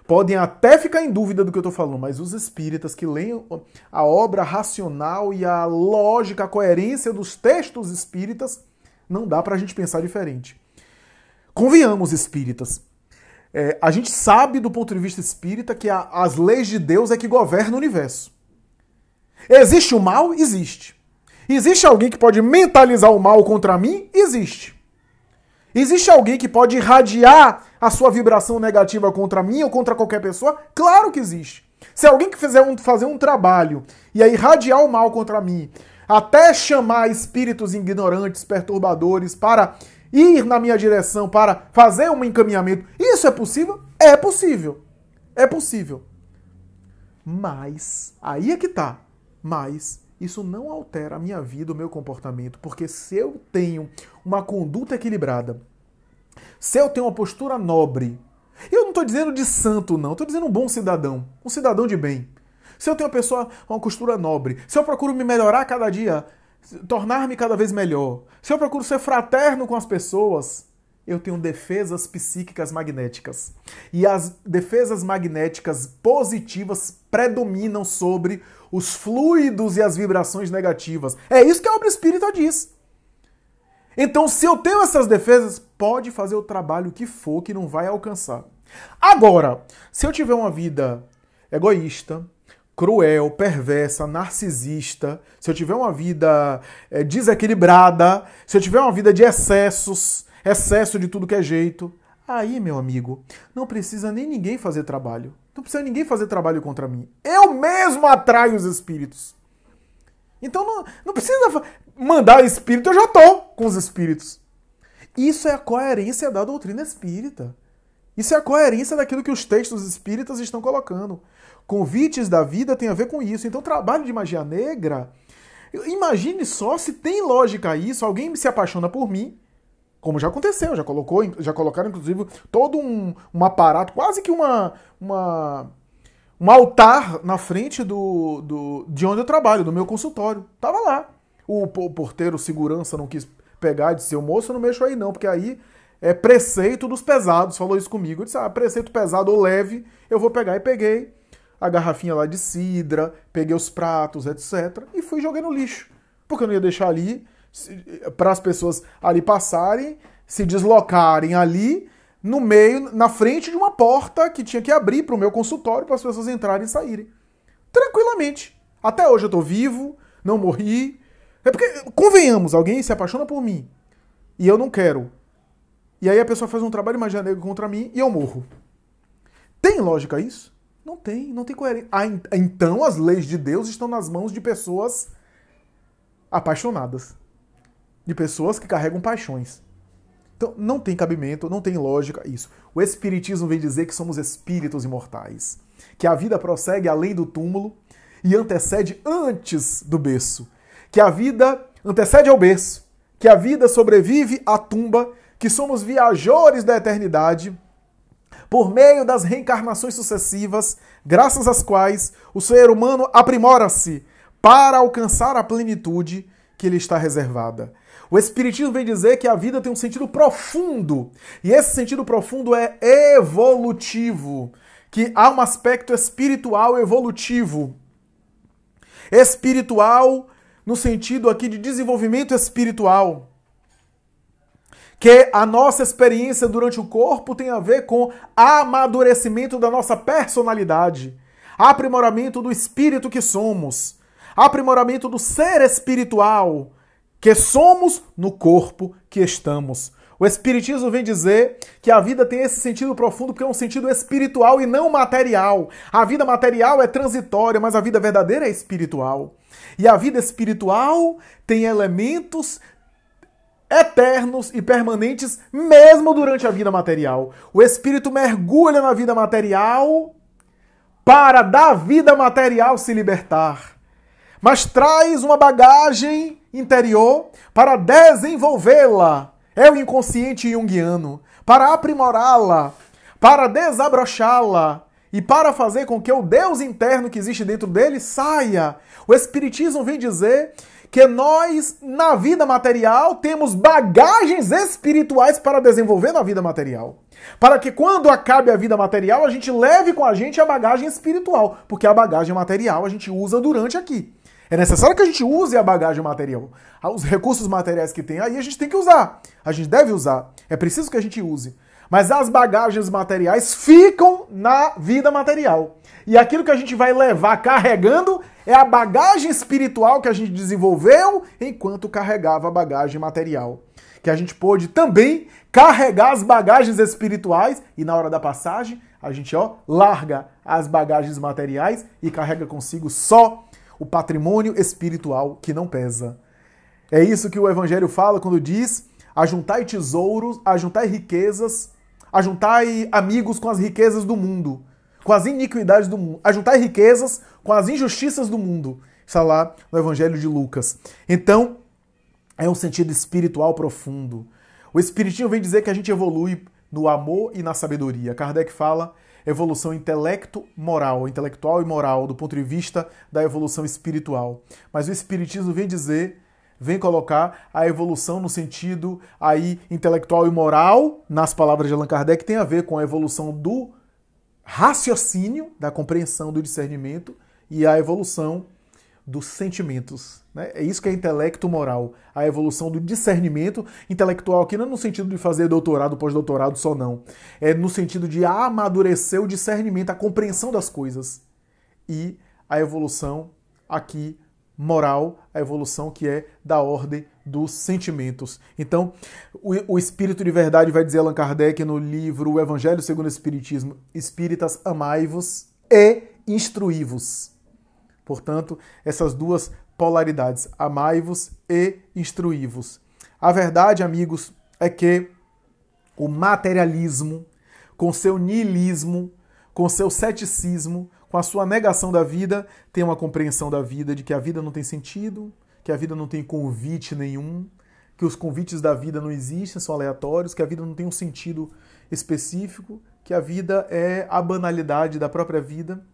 Speaker 1: podem até ficar em dúvida do que eu estou falando, mas os espíritas que leem a obra racional e a lógica, a coerência dos textos espíritas, não dá para a gente pensar diferente. conviamos espíritas. É, a gente sabe do ponto de vista espírita que a, as leis de Deus é que governam o universo. Existe o mal? Existe. Existe alguém que pode mentalizar o mal contra mim? Existe. Existe alguém que pode irradiar a sua vibração negativa contra mim ou contra qualquer pessoa? Claro que existe. Se alguém que fizer um, fazer um trabalho e aí irradiar o mal contra mim, até chamar espíritos ignorantes, perturbadores para ir na minha direção, para fazer um encaminhamento, isso é possível? É possível. É possível. Mas, aí é que tá. Mas isso não altera a minha vida, o meu comportamento, porque se eu tenho uma conduta equilibrada, se eu tenho uma postura nobre, eu não estou dizendo de santo, não, estou dizendo um bom cidadão, um cidadão de bem. Se eu tenho uma pessoa, uma postura nobre, se eu procuro me melhorar cada dia, tornar-me cada vez melhor, se eu procuro ser fraterno com as pessoas, eu tenho defesas psíquicas magnéticas. E as defesas magnéticas positivas predominam sobre os fluidos e as vibrações negativas. É isso que a obra espírita diz. Então, se eu tenho essas defesas, pode fazer o trabalho que for que não vai alcançar. Agora, se eu tiver uma vida egoísta, cruel, perversa, narcisista, se eu tiver uma vida é, desequilibrada, se eu tiver uma vida de excessos, excesso de tudo que é jeito. Aí, meu amigo, não precisa nem ninguém fazer trabalho. Não precisa ninguém fazer trabalho contra mim. Eu mesmo atraio os espíritos. Então não, não precisa mandar espírito, eu já tô com os espíritos. Isso é a coerência da doutrina espírita. Isso é a coerência daquilo que os textos espíritas estão colocando. Convites da vida tem a ver com isso. Então, trabalho de magia negra. Imagine só se tem lógica isso, alguém se apaixona por mim, como já aconteceu, já colocou, já colocaram inclusive todo um, um aparato, quase que uma, uma um altar na frente do, do de onde eu trabalho, do meu consultório. Tava lá. O, o porteiro, segurança, não quis pegar de disse: "O moço, não mexo aí não, porque aí é preceito dos pesados". Falou isso comigo. Eu disse: "Ah, preceito pesado ou leve, eu vou pegar". E peguei a garrafinha lá de sidra, peguei os pratos, etc. E fui joguei no lixo, porque eu não ia deixar ali para as pessoas ali passarem, se deslocarem ali no meio, na frente de uma porta que tinha que abrir para o meu consultório para as pessoas entrarem e saírem. Tranquilamente. Até hoje eu estou vivo, não morri. É porque, convenhamos, alguém se apaixona por mim e eu não quero. E aí a pessoa faz um trabalho de magia negra contra mim e eu morro. Tem lógica isso? Não tem, não tem coerência. Ah, então as leis de Deus estão nas mãos de pessoas apaixonadas de pessoas que carregam paixões. Então não tem cabimento, não tem lógica isso. O Espiritismo vem dizer que somos espíritos imortais, que a vida prossegue além do túmulo e antecede antes do berço, que a vida antecede ao berço, que a vida sobrevive à tumba, que somos viajores da eternidade por meio das reencarnações sucessivas, graças às quais o ser humano aprimora-se para alcançar a plenitude que lhe está reservada. O Espiritismo vem dizer que a vida tem um sentido profundo. E esse sentido profundo é evolutivo. Que há um aspecto espiritual evolutivo. Espiritual no sentido aqui de desenvolvimento espiritual. Que a nossa experiência durante o corpo tem a ver com amadurecimento da nossa personalidade, aprimoramento do espírito que somos, aprimoramento do ser espiritual que somos no corpo que estamos. O Espiritismo vem dizer que a vida tem esse sentido profundo porque é um sentido espiritual e não material. A vida material é transitória, mas a vida verdadeira é espiritual. E a vida espiritual tem elementos eternos e permanentes mesmo durante a vida material. O espírito mergulha na vida material para da vida material se libertar. Mas traz uma bagagem interior para desenvolvê-la. É o inconsciente junguiano. Para aprimorá-la, para desabrochá-la e para fazer com que o Deus interno que existe dentro dele saia. O Espiritismo vem dizer que nós, na vida material, temos bagagens espirituais para desenvolver na vida material. Para que quando acabe a vida material, a gente leve com a gente a bagagem espiritual, porque a bagagem material a gente usa durante aqui. É necessário que a gente use a bagagem material, ah, os recursos materiais que tem aí a gente tem que usar. A gente deve usar. É preciso que a gente use. Mas as bagagens materiais ficam na vida material. E aquilo que a gente vai levar carregando é a bagagem espiritual que a gente desenvolveu enquanto carregava a bagagem material. Que a gente pôde também carregar as bagagens espirituais e na hora da passagem a gente ó, larga as bagagens materiais e carrega consigo só o patrimônio espiritual que não pesa. É isso que o Evangelho fala quando diz: ajuntai tesouros, ajuntai riquezas, ajuntai amigos com as riquezas do mundo, com as iniquidades do mundo, ajuntai riquezas com as injustiças do mundo. Está lá no Evangelho de Lucas. Então, é um sentido espiritual profundo. O Espiritismo vem dizer que a gente evolui no amor e na sabedoria. Kardec fala evolução intelecto-moral, intelectual e moral, do ponto de vista da evolução espiritual. Mas o Espiritismo vem dizer, vem colocar a evolução no sentido aí intelectual e moral, nas palavras de Allan Kardec, tem a ver com a evolução do raciocínio, da compreensão, do discernimento, e a evolução dos sentimentos. Né? É isso que é intelecto moral, a evolução do discernimento intelectual, aqui não é no sentido de fazer doutorado, pós-doutorado só não. É no sentido de amadurecer o discernimento, a compreensão das coisas. E a evolução aqui moral, a evolução que é da ordem dos sentimentos. Então, o, o, espírito de verdade vai dizer Allan Kardec no livro O Evangelho segundo o Espiritismo: Espíritas, amai-vos e instruí-vos. Portanto, essas duas polaridades, amai-vos e instruí-vos. A verdade, amigos, é que o materialismo, com seu niilismo, com seu ceticismo, com a sua negação da vida, tem uma compreensão da vida de que a vida não tem sentido, que a vida não tem convite nenhum, que os convites da vida não existem, são aleatórios, que a vida não tem um sentido específico, que a vida é a banalidade da própria vida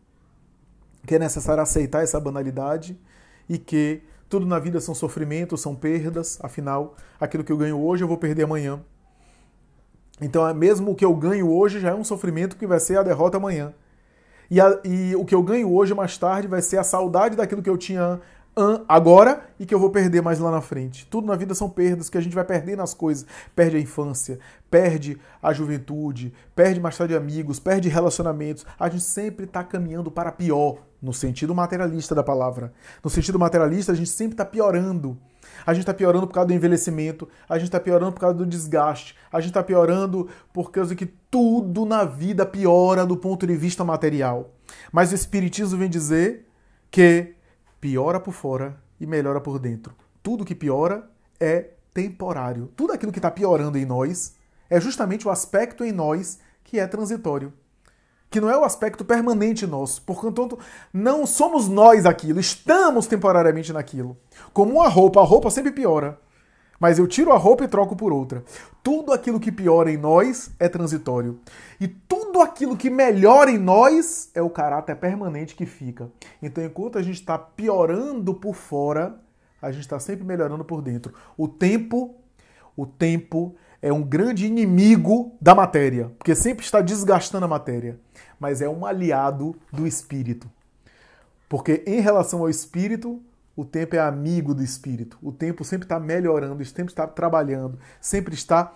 Speaker 1: que é necessário aceitar essa banalidade e que tudo na vida são sofrimentos, são perdas, afinal, aquilo que eu ganho hoje eu vou perder amanhã. Então, é mesmo o que eu ganho hoje já é um sofrimento que vai ser a derrota amanhã. E, a, e o que eu ganho hoje mais tarde vai ser a saudade daquilo que eu tinha agora e que eu vou perder mais lá na frente. Tudo na vida são perdas que a gente vai perdendo as coisas. Perde a infância, perde a juventude, perde mais tarde amigos, perde relacionamentos. A gente sempre está caminhando para pior no sentido materialista da palavra. No sentido materialista, a gente sempre está piorando. A gente está piorando por causa do envelhecimento, a gente está piorando por causa do desgaste, a gente está piorando por causa que tudo na vida piora do ponto de vista material. Mas o Espiritismo vem dizer que piora por fora e melhora por dentro. Tudo que piora é temporário. Tudo aquilo que está piorando em nós é justamente o aspecto em nós que é transitório que não é o aspecto permanente nosso. Portanto, não somos nós aquilo, estamos temporariamente naquilo. Como uma roupa, a roupa sempre piora. Mas eu tiro a roupa e troco por outra. Tudo aquilo que piora em nós é transitório. E tudo aquilo que melhora em nós é o caráter permanente que fica. Então, enquanto a gente está piorando por fora, a gente está sempre melhorando por dentro. O tempo, o tempo é um grande inimigo da matéria, porque sempre está desgastando a matéria mas é um aliado do espírito. Porque em relação ao espírito, o tempo é amigo do espírito. O tempo sempre está melhorando, sempre está trabalhando, sempre está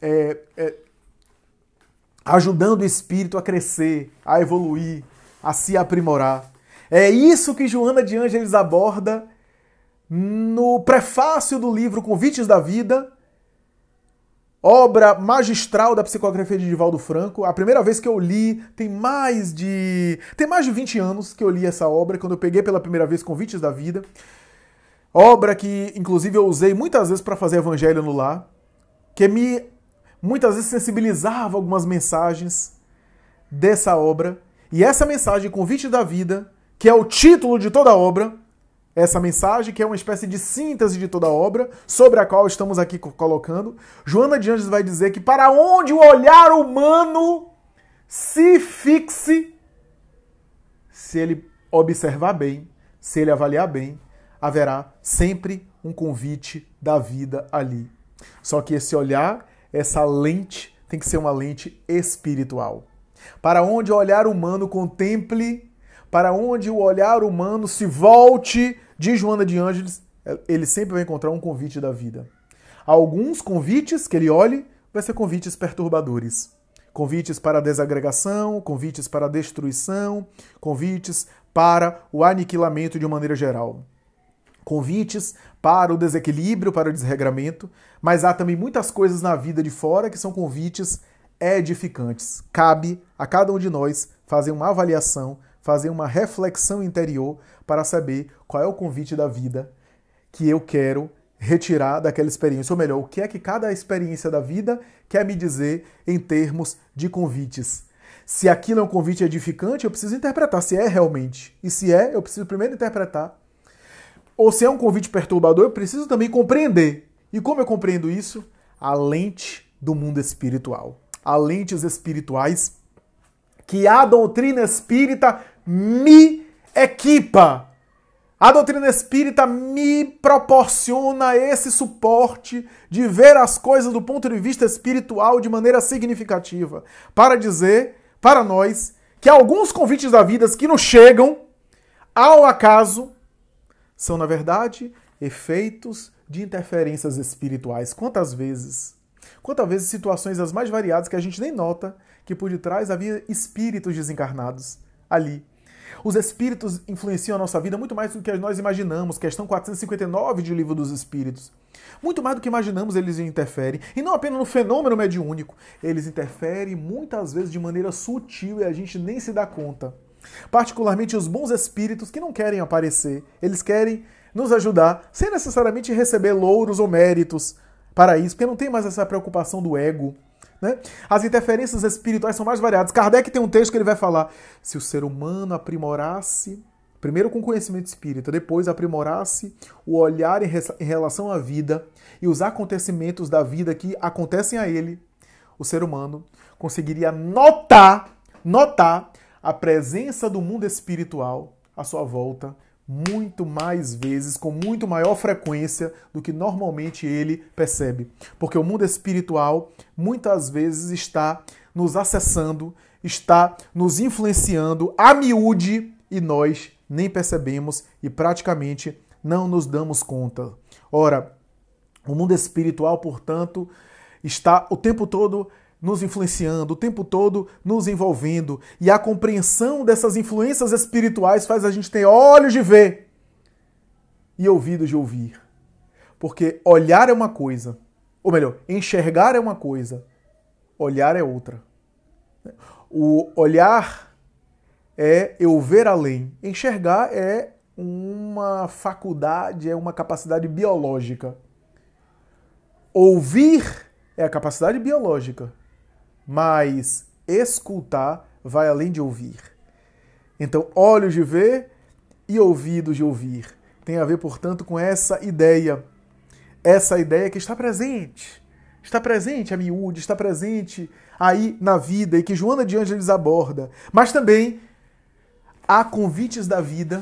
Speaker 1: é, é, ajudando o espírito a crescer, a evoluir, a se aprimorar. É isso que Joana de Ângeles aborda no prefácio do livro Convites da Vida, Obra magistral da psicografia de Divaldo Franco. A primeira vez que eu li, tem mais de. tem mais de 20 anos que eu li essa obra, quando eu peguei pela primeira vez Convites da Vida. Obra que, inclusive, eu usei muitas vezes para fazer evangelho no lar, que me muitas vezes sensibilizava algumas mensagens dessa obra. E essa mensagem, Convite da Vida, que é o título de toda a obra, essa mensagem, que é uma espécie de síntese de toda a obra, sobre a qual estamos aqui colocando, Joana de Anjos vai dizer que para onde o olhar humano se fixe, se ele observar bem, se ele avaliar bem, haverá sempre um convite da vida ali. Só que esse olhar, essa lente, tem que ser uma lente espiritual. Para onde o olhar humano contemple para onde o olhar humano se volte, diz Joana de Ângeles, ele sempre vai encontrar um convite da vida. Alguns convites que ele olhe vai ser convites perturbadores. Convites para a desagregação, convites para a destruição, convites para o aniquilamento de uma maneira geral. Convites para o desequilíbrio, para o desregramento, mas há também muitas coisas na vida de fora que são convites edificantes. Cabe a cada um de nós fazer uma avaliação fazer uma reflexão interior para saber qual é o convite da vida que eu quero retirar daquela experiência, ou melhor, o que é que cada experiência da vida quer me dizer em termos de convites. Se aquilo é um convite edificante, eu preciso interpretar se é realmente. E se é, eu preciso primeiro interpretar. Ou se é um convite perturbador, eu preciso também compreender. E como eu compreendo isso? A lente do mundo espiritual. A lentes espirituais que a doutrina espírita me equipa. A doutrina espírita me proporciona esse suporte de ver as coisas do ponto de vista espiritual de maneira significativa, para dizer para nós que alguns convites da vida que nos chegam ao acaso são, na verdade, efeitos de interferências espirituais. Quantas vezes? Quantas vezes situações as mais variadas que a gente nem nota que por detrás havia espíritos desencarnados ali os espíritos influenciam a nossa vida muito mais do que nós imaginamos. Questão 459 de Livro dos Espíritos. Muito mais do que imaginamos, eles interferem. E não apenas no fenômeno mediúnico. Eles interferem muitas vezes de maneira sutil e a gente nem se dá conta. Particularmente os bons espíritos que não querem aparecer. Eles querem nos ajudar sem necessariamente receber louros ou méritos para isso, porque não tem mais essa preocupação do ego. Né? As interferências espirituais são mais variadas. Kardec tem um texto que ele vai falar: se o ser humano aprimorasse, primeiro com conhecimento espírita, depois aprimorasse o olhar em, em relação à vida e os acontecimentos da vida que acontecem a ele, o ser humano conseguiria notar, notar a presença do mundo espiritual à sua volta muito mais vezes, com muito maior frequência do que normalmente ele percebe. Porque o mundo espiritual muitas vezes está nos acessando, está nos influenciando a miúde e nós nem percebemos e praticamente não nos damos conta. Ora, o mundo espiritual, portanto, está o tempo todo nos influenciando, o tempo todo nos envolvendo. E a compreensão dessas influências espirituais faz a gente ter olhos de ver e ouvidos de ouvir. Porque olhar é uma coisa, ou melhor, enxergar é uma coisa, olhar é outra. O olhar é eu ver além, enxergar é uma faculdade, é uma capacidade biológica. Ouvir é a capacidade biológica mas escutar vai além de ouvir. Então, olhos de ver e ouvidos de ouvir. Tem a ver, portanto, com essa ideia. Essa ideia que está presente. Está presente a miúde, está presente aí na vida e que Joana de Ângeles aborda. Mas também há convites da vida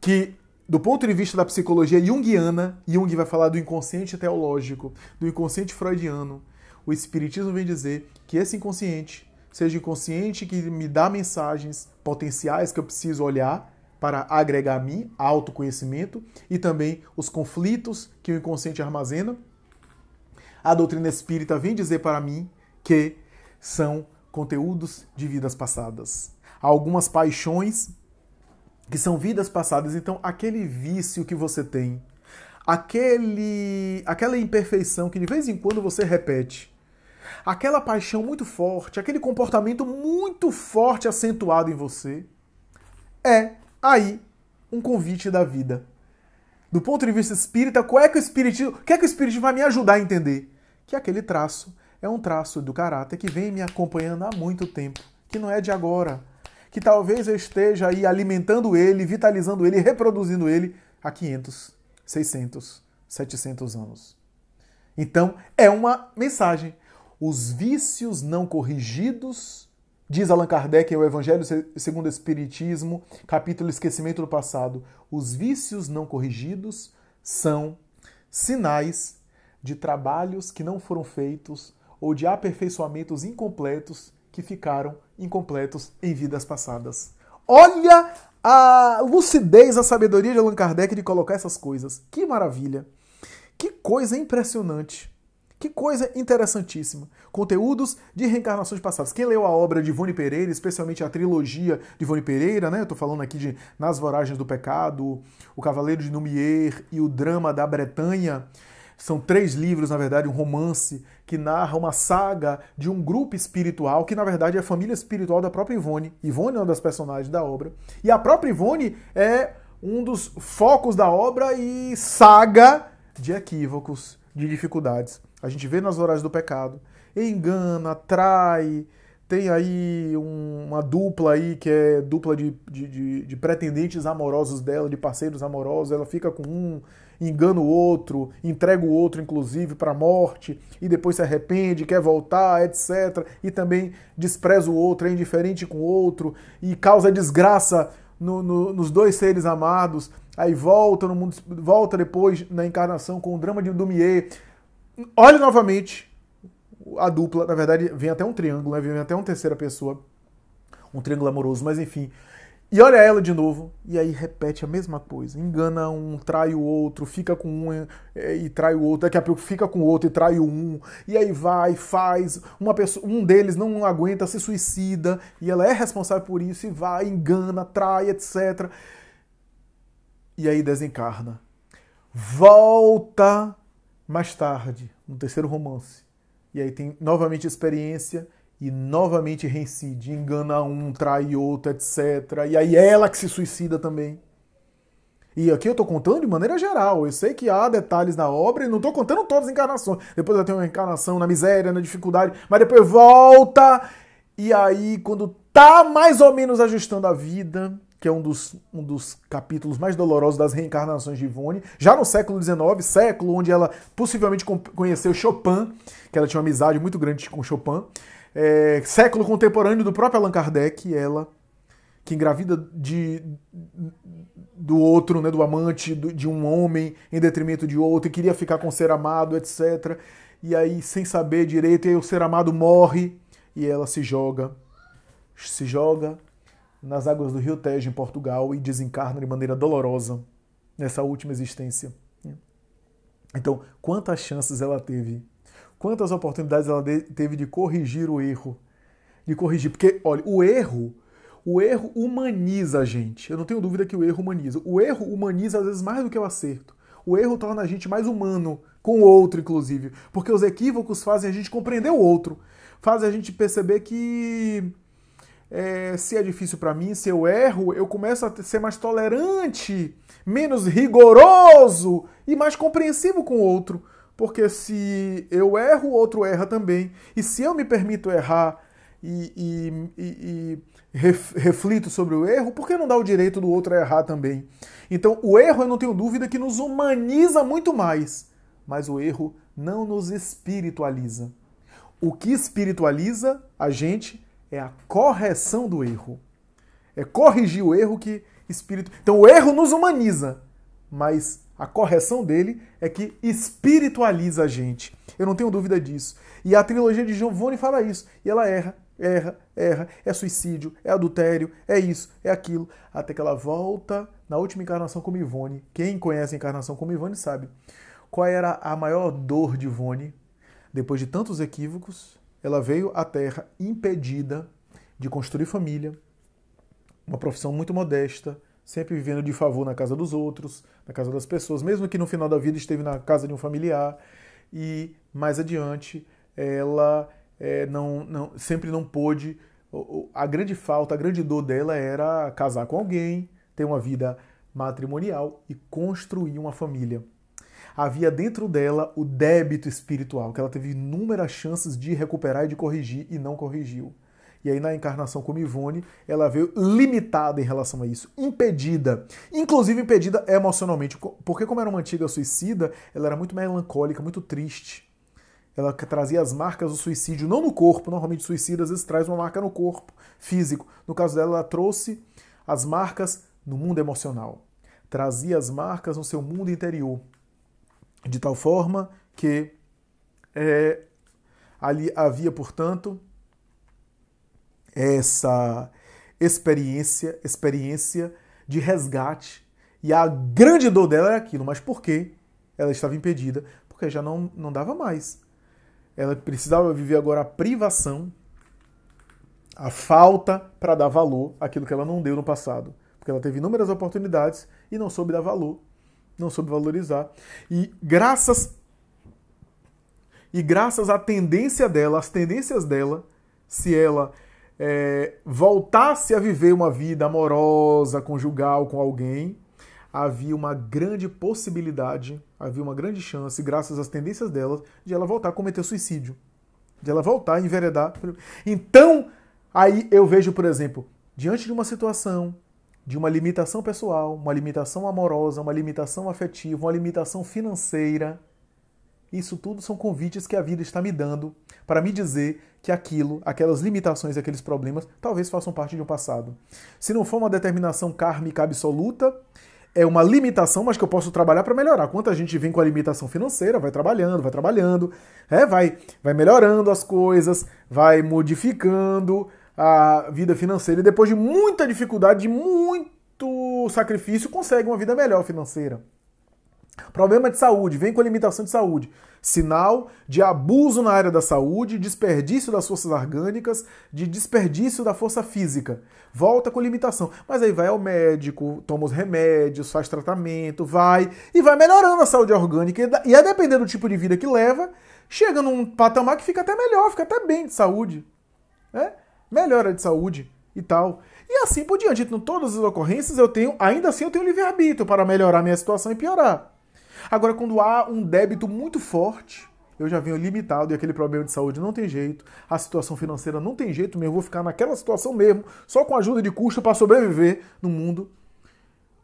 Speaker 1: que, do ponto de vista da psicologia junguiana, Jung vai falar do inconsciente teológico, do inconsciente freudiano, o Espiritismo vem dizer que esse inconsciente, seja inconsciente que me dá mensagens potenciais que eu preciso olhar para agregar a mim autoconhecimento e também os conflitos que o inconsciente armazena. A doutrina espírita vem dizer para mim que são conteúdos de vidas passadas. Há algumas paixões que são vidas passadas, então aquele vício que você tem, aquele, aquela imperfeição que de vez em quando você repete, aquela paixão muito forte, aquele comportamento muito forte acentuado em você, é aí um convite da vida. Do ponto de vista espírita, qual é que o espiritismo, o que é que o espiritismo vai me ajudar a entender? Que aquele traço é um traço do caráter que vem me acompanhando há muito tempo, que não é de agora, que talvez eu esteja aí alimentando ele, vitalizando ele, reproduzindo ele há 500, 600, 700 anos. Então, é uma mensagem. Os vícios não corrigidos, diz Allan Kardec em é O Evangelho segundo o Espiritismo, capítulo Esquecimento do Passado, os vícios não corrigidos são sinais de trabalhos que não foram feitos ou de aperfeiçoamentos incompletos que ficaram incompletos em vidas passadas. Olha a lucidez, a sabedoria de Allan Kardec de colocar essas coisas. Que maravilha! Que coisa impressionante! Que coisa interessantíssima. Conteúdos de reencarnações passadas. Quem leu a obra de Ivone Pereira, especialmente a trilogia de Ivone Pereira, né? Eu estou falando aqui de Nas Voragens do Pecado, O Cavaleiro de Numier e o Drama da Bretanha. São três livros, na verdade, um romance que narra uma saga de um grupo espiritual, que na verdade é a família espiritual da própria Ivone. Ivone é uma das personagens da obra. E a própria Ivone é um dos focos da obra e saga de equívocos, de dificuldades. A gente vê nas horas do pecado. Engana, trai, tem aí um, uma dupla aí que é dupla de, de, de, de pretendentes amorosos dela, de parceiros amorosos. Ela fica com um, engana o outro, entrega o outro, inclusive, para a morte, e depois se arrepende, quer voltar, etc. E também despreza o outro, é indiferente com o outro, e causa desgraça no, no, nos dois seres amados, aí volta no mundo, volta depois na encarnação com o drama de Dumier. Olha novamente a dupla, na verdade vem até um triângulo, né? vem até uma terceira pessoa, um triângulo amoroso, mas enfim, e olha ela de novo, e aí repete a mesma coisa. Engana um, trai o outro, fica com um é, e trai o outro, daqui a pouco fica com o outro e trai o um. E aí vai, faz, uma pessoa, um deles não aguenta, se suicida, e ela é responsável por isso, e vai, engana, trai, etc. E aí desencarna. Volta mais tarde, no terceiro romance. E aí tem novamente experiência e novamente reincide, engana um, trai outro, etc. E aí é ela que se suicida também. E aqui eu estou contando de maneira geral. Eu sei que há detalhes na obra e não estou contando todas as encarnações. Depois eu tenho uma encarnação na miséria, na dificuldade, mas depois volta. E aí, quando tá mais ou menos ajustando a vida, que é um dos, um dos capítulos mais dolorosos das reencarnações de Ivone, já no século XIX, século onde ela possivelmente conheceu Chopin, que ela tinha uma amizade muito grande com Chopin é, século contemporâneo do próprio Allan Kardec, ela que engravida de do outro, né, do amante, do, de um homem em detrimento de outro, e queria ficar com o ser amado, etc. E aí, sem saber direito, e aí o ser amado morre e ela se joga, se joga nas águas do Rio Tejo, em Portugal, e desencarna de maneira dolorosa nessa última existência. Então, quantas chances ela teve quantas oportunidades ela teve de corrigir o erro. De corrigir, porque, olha, o erro, o erro humaniza a gente. Eu não tenho dúvida que o erro humaniza. O erro humaniza às vezes mais do que o acerto. O erro torna a gente mais humano, com o outro, inclusive. Porque os equívocos fazem a gente compreender o outro. Fazem a gente perceber que é, se é difícil para mim, se eu erro, eu começo a ser mais tolerante, menos rigoroso e mais compreensivo com o outro. Porque se eu erro, o outro erra também. E se eu me permito errar e, e, e, e reflito sobre o erro, por que não dá o direito do outro a errar também? Então, o erro, eu não tenho dúvida, que nos humaniza muito mais. Mas o erro não nos espiritualiza. O que espiritualiza a gente é a correção do erro. É corrigir o erro que espírito. Então o erro nos humaniza, mas a correção dele é que espiritualiza a gente. Eu não tenho dúvida disso. E a trilogia de Giovanni fala isso. E ela erra, erra, erra. É suicídio, é adultério, é isso, é aquilo. Até que ela volta na última encarnação como Ivone. Quem conhece a encarnação como Ivone sabe. Qual era a maior dor de Ivone? Depois de tantos equívocos, ela veio à Terra impedida de construir família, uma profissão muito modesta, sempre vivendo de favor na casa dos outros, na casa das pessoas, mesmo que no final da vida esteve na casa de um familiar e mais adiante ela é, não, não, sempre não pôde. A grande falta, a grande dor dela era casar com alguém, ter uma vida matrimonial e construir uma família. Havia dentro dela o débito espiritual, que ela teve inúmeras chances de recuperar e de corrigir e não corrigiu. E aí na encarnação como Ivone, ela veio limitada em relação a isso, impedida. Inclusive impedida emocionalmente, porque como era uma antiga suicida, ela era muito melancólica, muito triste. Ela trazia as marcas do suicídio, não no corpo, normalmente suicida às vezes traz uma marca no corpo físico. No caso dela, ela trouxe as marcas no mundo emocional. Trazia as marcas no seu mundo interior. De tal forma que é, ali havia, portanto, essa experiência, experiência de resgate. E a grande dor dela era é aquilo. Mas por quê? Ela estava impedida, porque já não, não dava mais. Ela precisava viver agora a privação, a falta para dar valor àquilo que ela não deu no passado. Porque ela teve inúmeras oportunidades e não soube dar valor, não soube valorizar. E graças e graças à tendência dela, às tendências dela, se ela é, voltasse a viver uma vida amorosa, conjugal com alguém, havia uma grande possibilidade, havia uma grande chance, graças às tendências dela, de ela voltar a cometer suicídio, de ela voltar a enveredar. Então, aí eu vejo, por exemplo, diante de uma situação de uma limitação pessoal, uma limitação amorosa, uma limitação afetiva, uma limitação financeira, isso tudo são convites que a vida está me dando para me dizer que aquilo, aquelas limitações, aqueles problemas, talvez façam parte de um passado. Se não for uma determinação kármica absoluta, é uma limitação, mas que eu posso trabalhar para melhorar. Quanta gente vem com a limitação financeira, vai trabalhando, vai trabalhando, é, vai, vai melhorando as coisas, vai modificando a vida financeira e depois de muita dificuldade, de muito sacrifício, consegue uma vida melhor financeira. Problema de saúde, vem com a limitação de saúde. Sinal de abuso na área da saúde, desperdício das forças orgânicas, de desperdício da força física. Volta com limitação. Mas aí vai ao médico, toma os remédios, faz tratamento, vai e vai melhorando a saúde orgânica. E a depender do tipo de vida que leva, chega num patamar que fica até melhor, fica até bem de saúde. Né? Melhora de saúde e tal. E assim por diante. em então, todas as ocorrências eu tenho, ainda assim eu tenho livre-arbítrio para melhorar minha situação e piorar. Agora, quando há um débito muito forte, eu já venho limitado e aquele problema de saúde não tem jeito, a situação financeira não tem jeito mesmo, vou ficar naquela situação mesmo, só com ajuda de custo para sobreviver no mundo.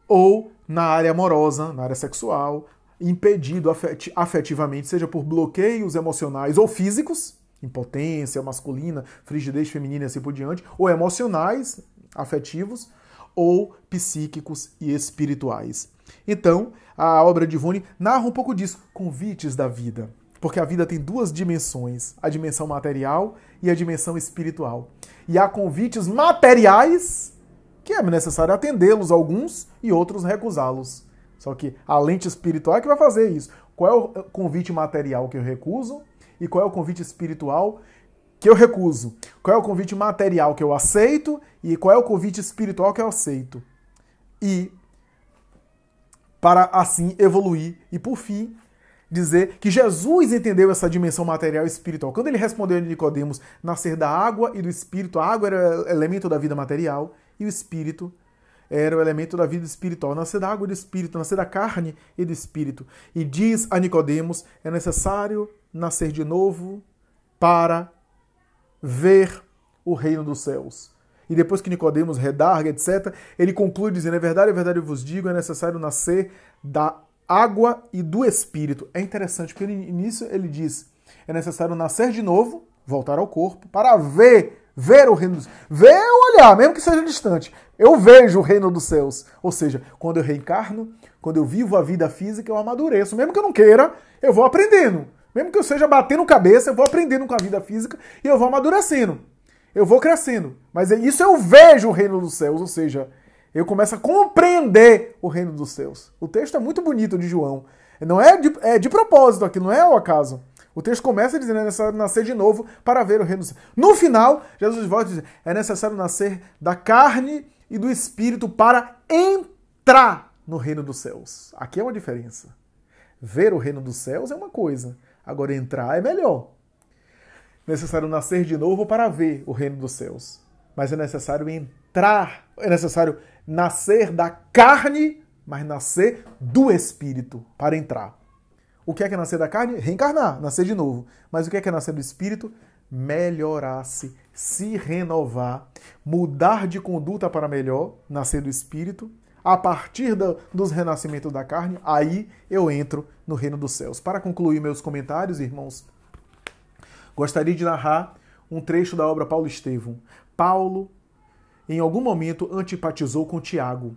Speaker 1: Ou na área amorosa, na área sexual, impedido afet afetivamente, seja por bloqueios emocionais ou físicos, impotência masculina, frigidez feminina e assim por diante, ou emocionais, afetivos, ou psíquicos e espirituais. Então, a obra de Vone narra um pouco disso, convites da vida. Porque a vida tem duas dimensões, a dimensão material e a dimensão espiritual. E há convites materiais que é necessário atendê-los alguns e outros recusá-los. Só que a lente espiritual é que vai fazer isso. Qual é o eh, convite material que eu recuso e qual é o convite espiritual que eu recuso? Qual é o convite material que eu aceito e qual é o convite espiritual que eu aceito? E para assim evoluir e, por fim, dizer que Jesus entendeu essa dimensão material e espiritual. Quando ele respondeu a Nicodemos nascer da água e do espírito, a água era elemento da vida material e o espírito era o elemento da vida espiritual. Nascer da água e do espírito, nascer da carne e do espírito. E diz a Nicodemos, é necessário nascer de novo para ver o reino dos céus e depois que Nicodemos redarga, etc., ele conclui dizendo: É verdade, é verdade, eu vos digo, é necessário nascer da água e do espírito. É interessante, porque no início ele diz: É necessário nascer de novo, voltar ao corpo, para ver, ver o reino dos Ver o é olhar, mesmo que seja distante. Eu vejo o reino dos céus. Ou seja, quando eu reencarno, quando eu vivo a vida física, eu amadureço. Mesmo que eu não queira, eu vou aprendendo. Mesmo que eu seja batendo cabeça, eu vou aprendendo com a vida física e eu vou amadurecendo eu vou crescendo. Mas é isso eu vejo o reino dos céus, ou seja, eu começo a compreender o reino dos céus. O texto é muito bonito de João. Não é de, é de propósito aqui, não é ao acaso. O texto começa dizendo, é necessário nascer de novo para ver o reino dos céus. No final, Jesus volta e diz, é necessário nascer da carne e do espírito para entrar no reino dos céus. Aqui é uma diferença. Ver o reino dos céus é uma coisa, agora entrar é melhor necessário nascer de novo para ver o reino dos céus, mas é necessário entrar, é necessário nascer da carne, mas nascer do espírito para entrar. O que é que é nascer da carne? Reencarnar, nascer de novo. Mas o que é que é nascer do espírito? Melhorar-se, se renovar, mudar de conduta para melhor, nascer do espírito, a partir do, dos renascimentos da carne, aí eu entro no reino dos céus. Para concluir meus comentários, irmãos, Gostaria de narrar um trecho da obra Paulo Estevam. Paulo, em algum momento, antipatizou com Tiago.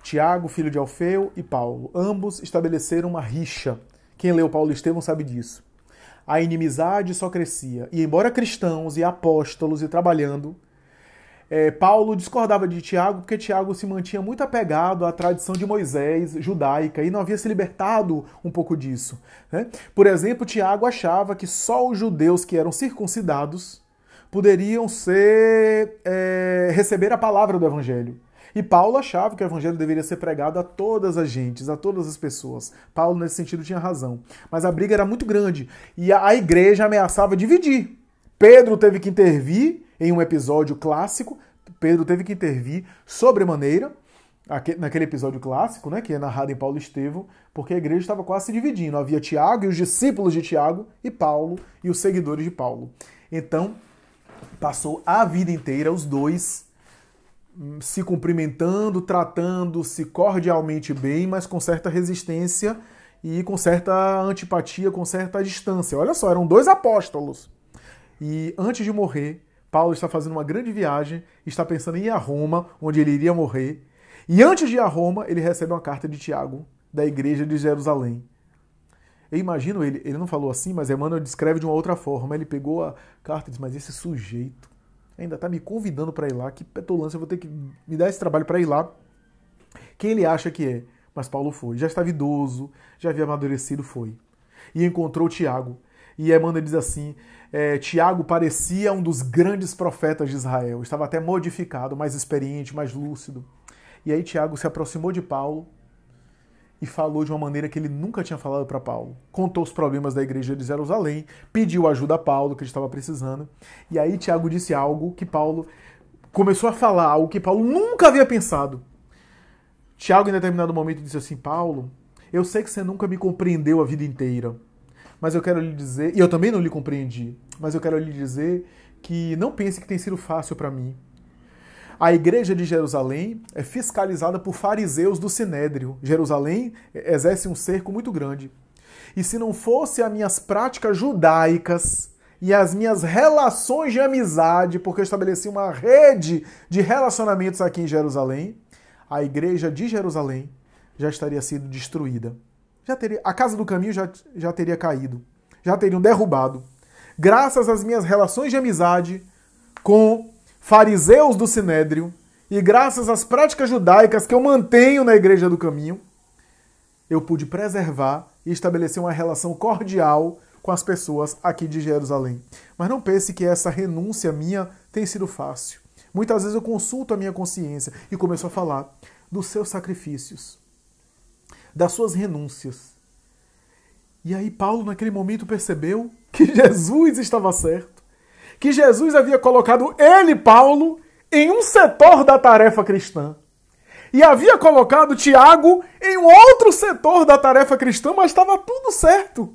Speaker 1: Tiago, filho de Alfeu, e Paulo. Ambos estabeleceram uma rixa. Quem leu Paulo Estevam sabe disso. A inimizade só crescia. E, embora cristãos e apóstolos e trabalhando, é, Paulo discordava de Tiago porque Tiago se mantinha muito apegado à tradição de Moisés judaica e não havia se libertado um pouco disso. Né? Por exemplo, Tiago achava que só os judeus que eram circuncidados poderiam ser é, receber a palavra do Evangelho. E Paulo achava que o evangelho deveria ser pregado a todas as gentes, a todas as pessoas. Paulo, nesse sentido, tinha razão. Mas a briga era muito grande e a, igreja ameaçava dividir. Pedro teve que intervir em um episódio clássico. Pedro teve que intervir sobremaneira naquele episódio clássico, né, que é narrado em Paulo e Estevão, porque a igreja estava quase se dividindo. Havia Tiago e os discípulos de Tiago e Paulo e os seguidores de Paulo. Então, passou a vida inteira os dois hum, se cumprimentando, tratando-se cordialmente bem, mas com certa resistência e com certa antipatia, com certa distância. Olha só, eram dois apóstolos. E antes de morrer, Paulo está fazendo uma grande viagem, está pensando em ir a Roma, onde ele iria morrer. E antes de ir a Roma, ele recebe uma carta de Tiago, da igreja de Jerusalém. Eu imagino ele, ele não falou assim, mas Emmanuel descreve de uma outra forma. Ele pegou a carta e disse: Mas esse sujeito ainda está me convidando para ir lá, que petulância, eu vou ter que me dar esse trabalho para ir lá. Quem ele acha que é? Mas Paulo foi. Já estava idoso, já havia amadurecido, foi. E encontrou Tiago. E Emmanuel diz assim: é, Tiago parecia um dos grandes profetas de Israel, estava até modificado, mais experiente, mais lúcido. E aí Tiago se aproximou de Paulo e falou de uma maneira que ele nunca tinha falado para Paulo. Contou os problemas da igreja de Jerusalém, pediu ajuda a Paulo, que ele estava precisando. E aí Tiago disse algo que Paulo começou a falar, algo que Paulo nunca havia pensado. Tiago, em determinado momento, disse assim: Paulo, eu sei que você nunca me compreendeu a vida inteira mas eu quero lhe dizer, e eu também não lhe compreendi, mas eu quero lhe dizer que não pense que tem sido fácil para mim. A igreja de Jerusalém é fiscalizada por fariseus do Sinédrio. Jerusalém exerce um cerco muito grande. E se não fosse as minhas práticas judaicas e as minhas relações de amizade, porque eu estabeleci uma rede de relacionamentos aqui em Jerusalém, a igreja de Jerusalém já estaria sendo destruída já teria, a casa do caminho já, já teria caído, já teriam derrubado. Graças às minhas relações de amizade com fariseus do sinédrio e graças às práticas judaicas que eu mantenho na igreja do caminho, eu pude preservar e estabelecer uma relação cordial com as pessoas aqui de Jerusalém. Mas não pense que essa renúncia minha tem sido fácil. Muitas vezes eu consulto a minha consciência e começo a falar dos seus sacrifícios, das suas renúncias. E aí Paulo, naquele momento, percebeu que Jesus estava certo, que Jesus havia colocado ele, Paulo, em um setor da tarefa cristã. E havia colocado Tiago em um outro setor da tarefa cristã, mas estava tudo certo.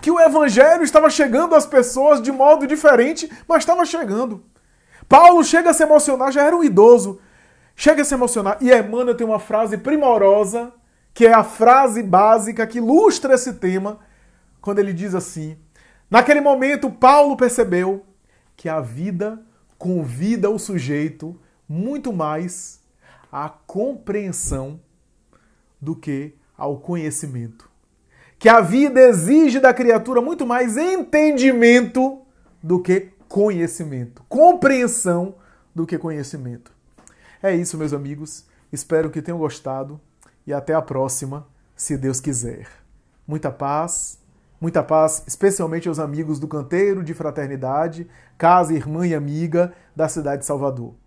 Speaker 1: Que o evangelho estava chegando às pessoas de modo diferente, mas estava chegando. Paulo chega a se emocionar, já era um idoso. Chega a se emocionar. E Emmanuel tem uma frase primorosa que é a frase básica que ilustra esse tema, quando ele diz assim: Naquele momento, Paulo percebeu que a vida convida o sujeito muito mais à compreensão do que ao conhecimento. Que a vida exige da criatura muito mais entendimento do que conhecimento, compreensão do que conhecimento. É isso, meus amigos. Espero que tenham gostado e até a próxima, se Deus quiser. Muita paz, muita paz, especialmente aos amigos do Canteiro de Fraternidade, casa, irmã e amiga da cidade de Salvador.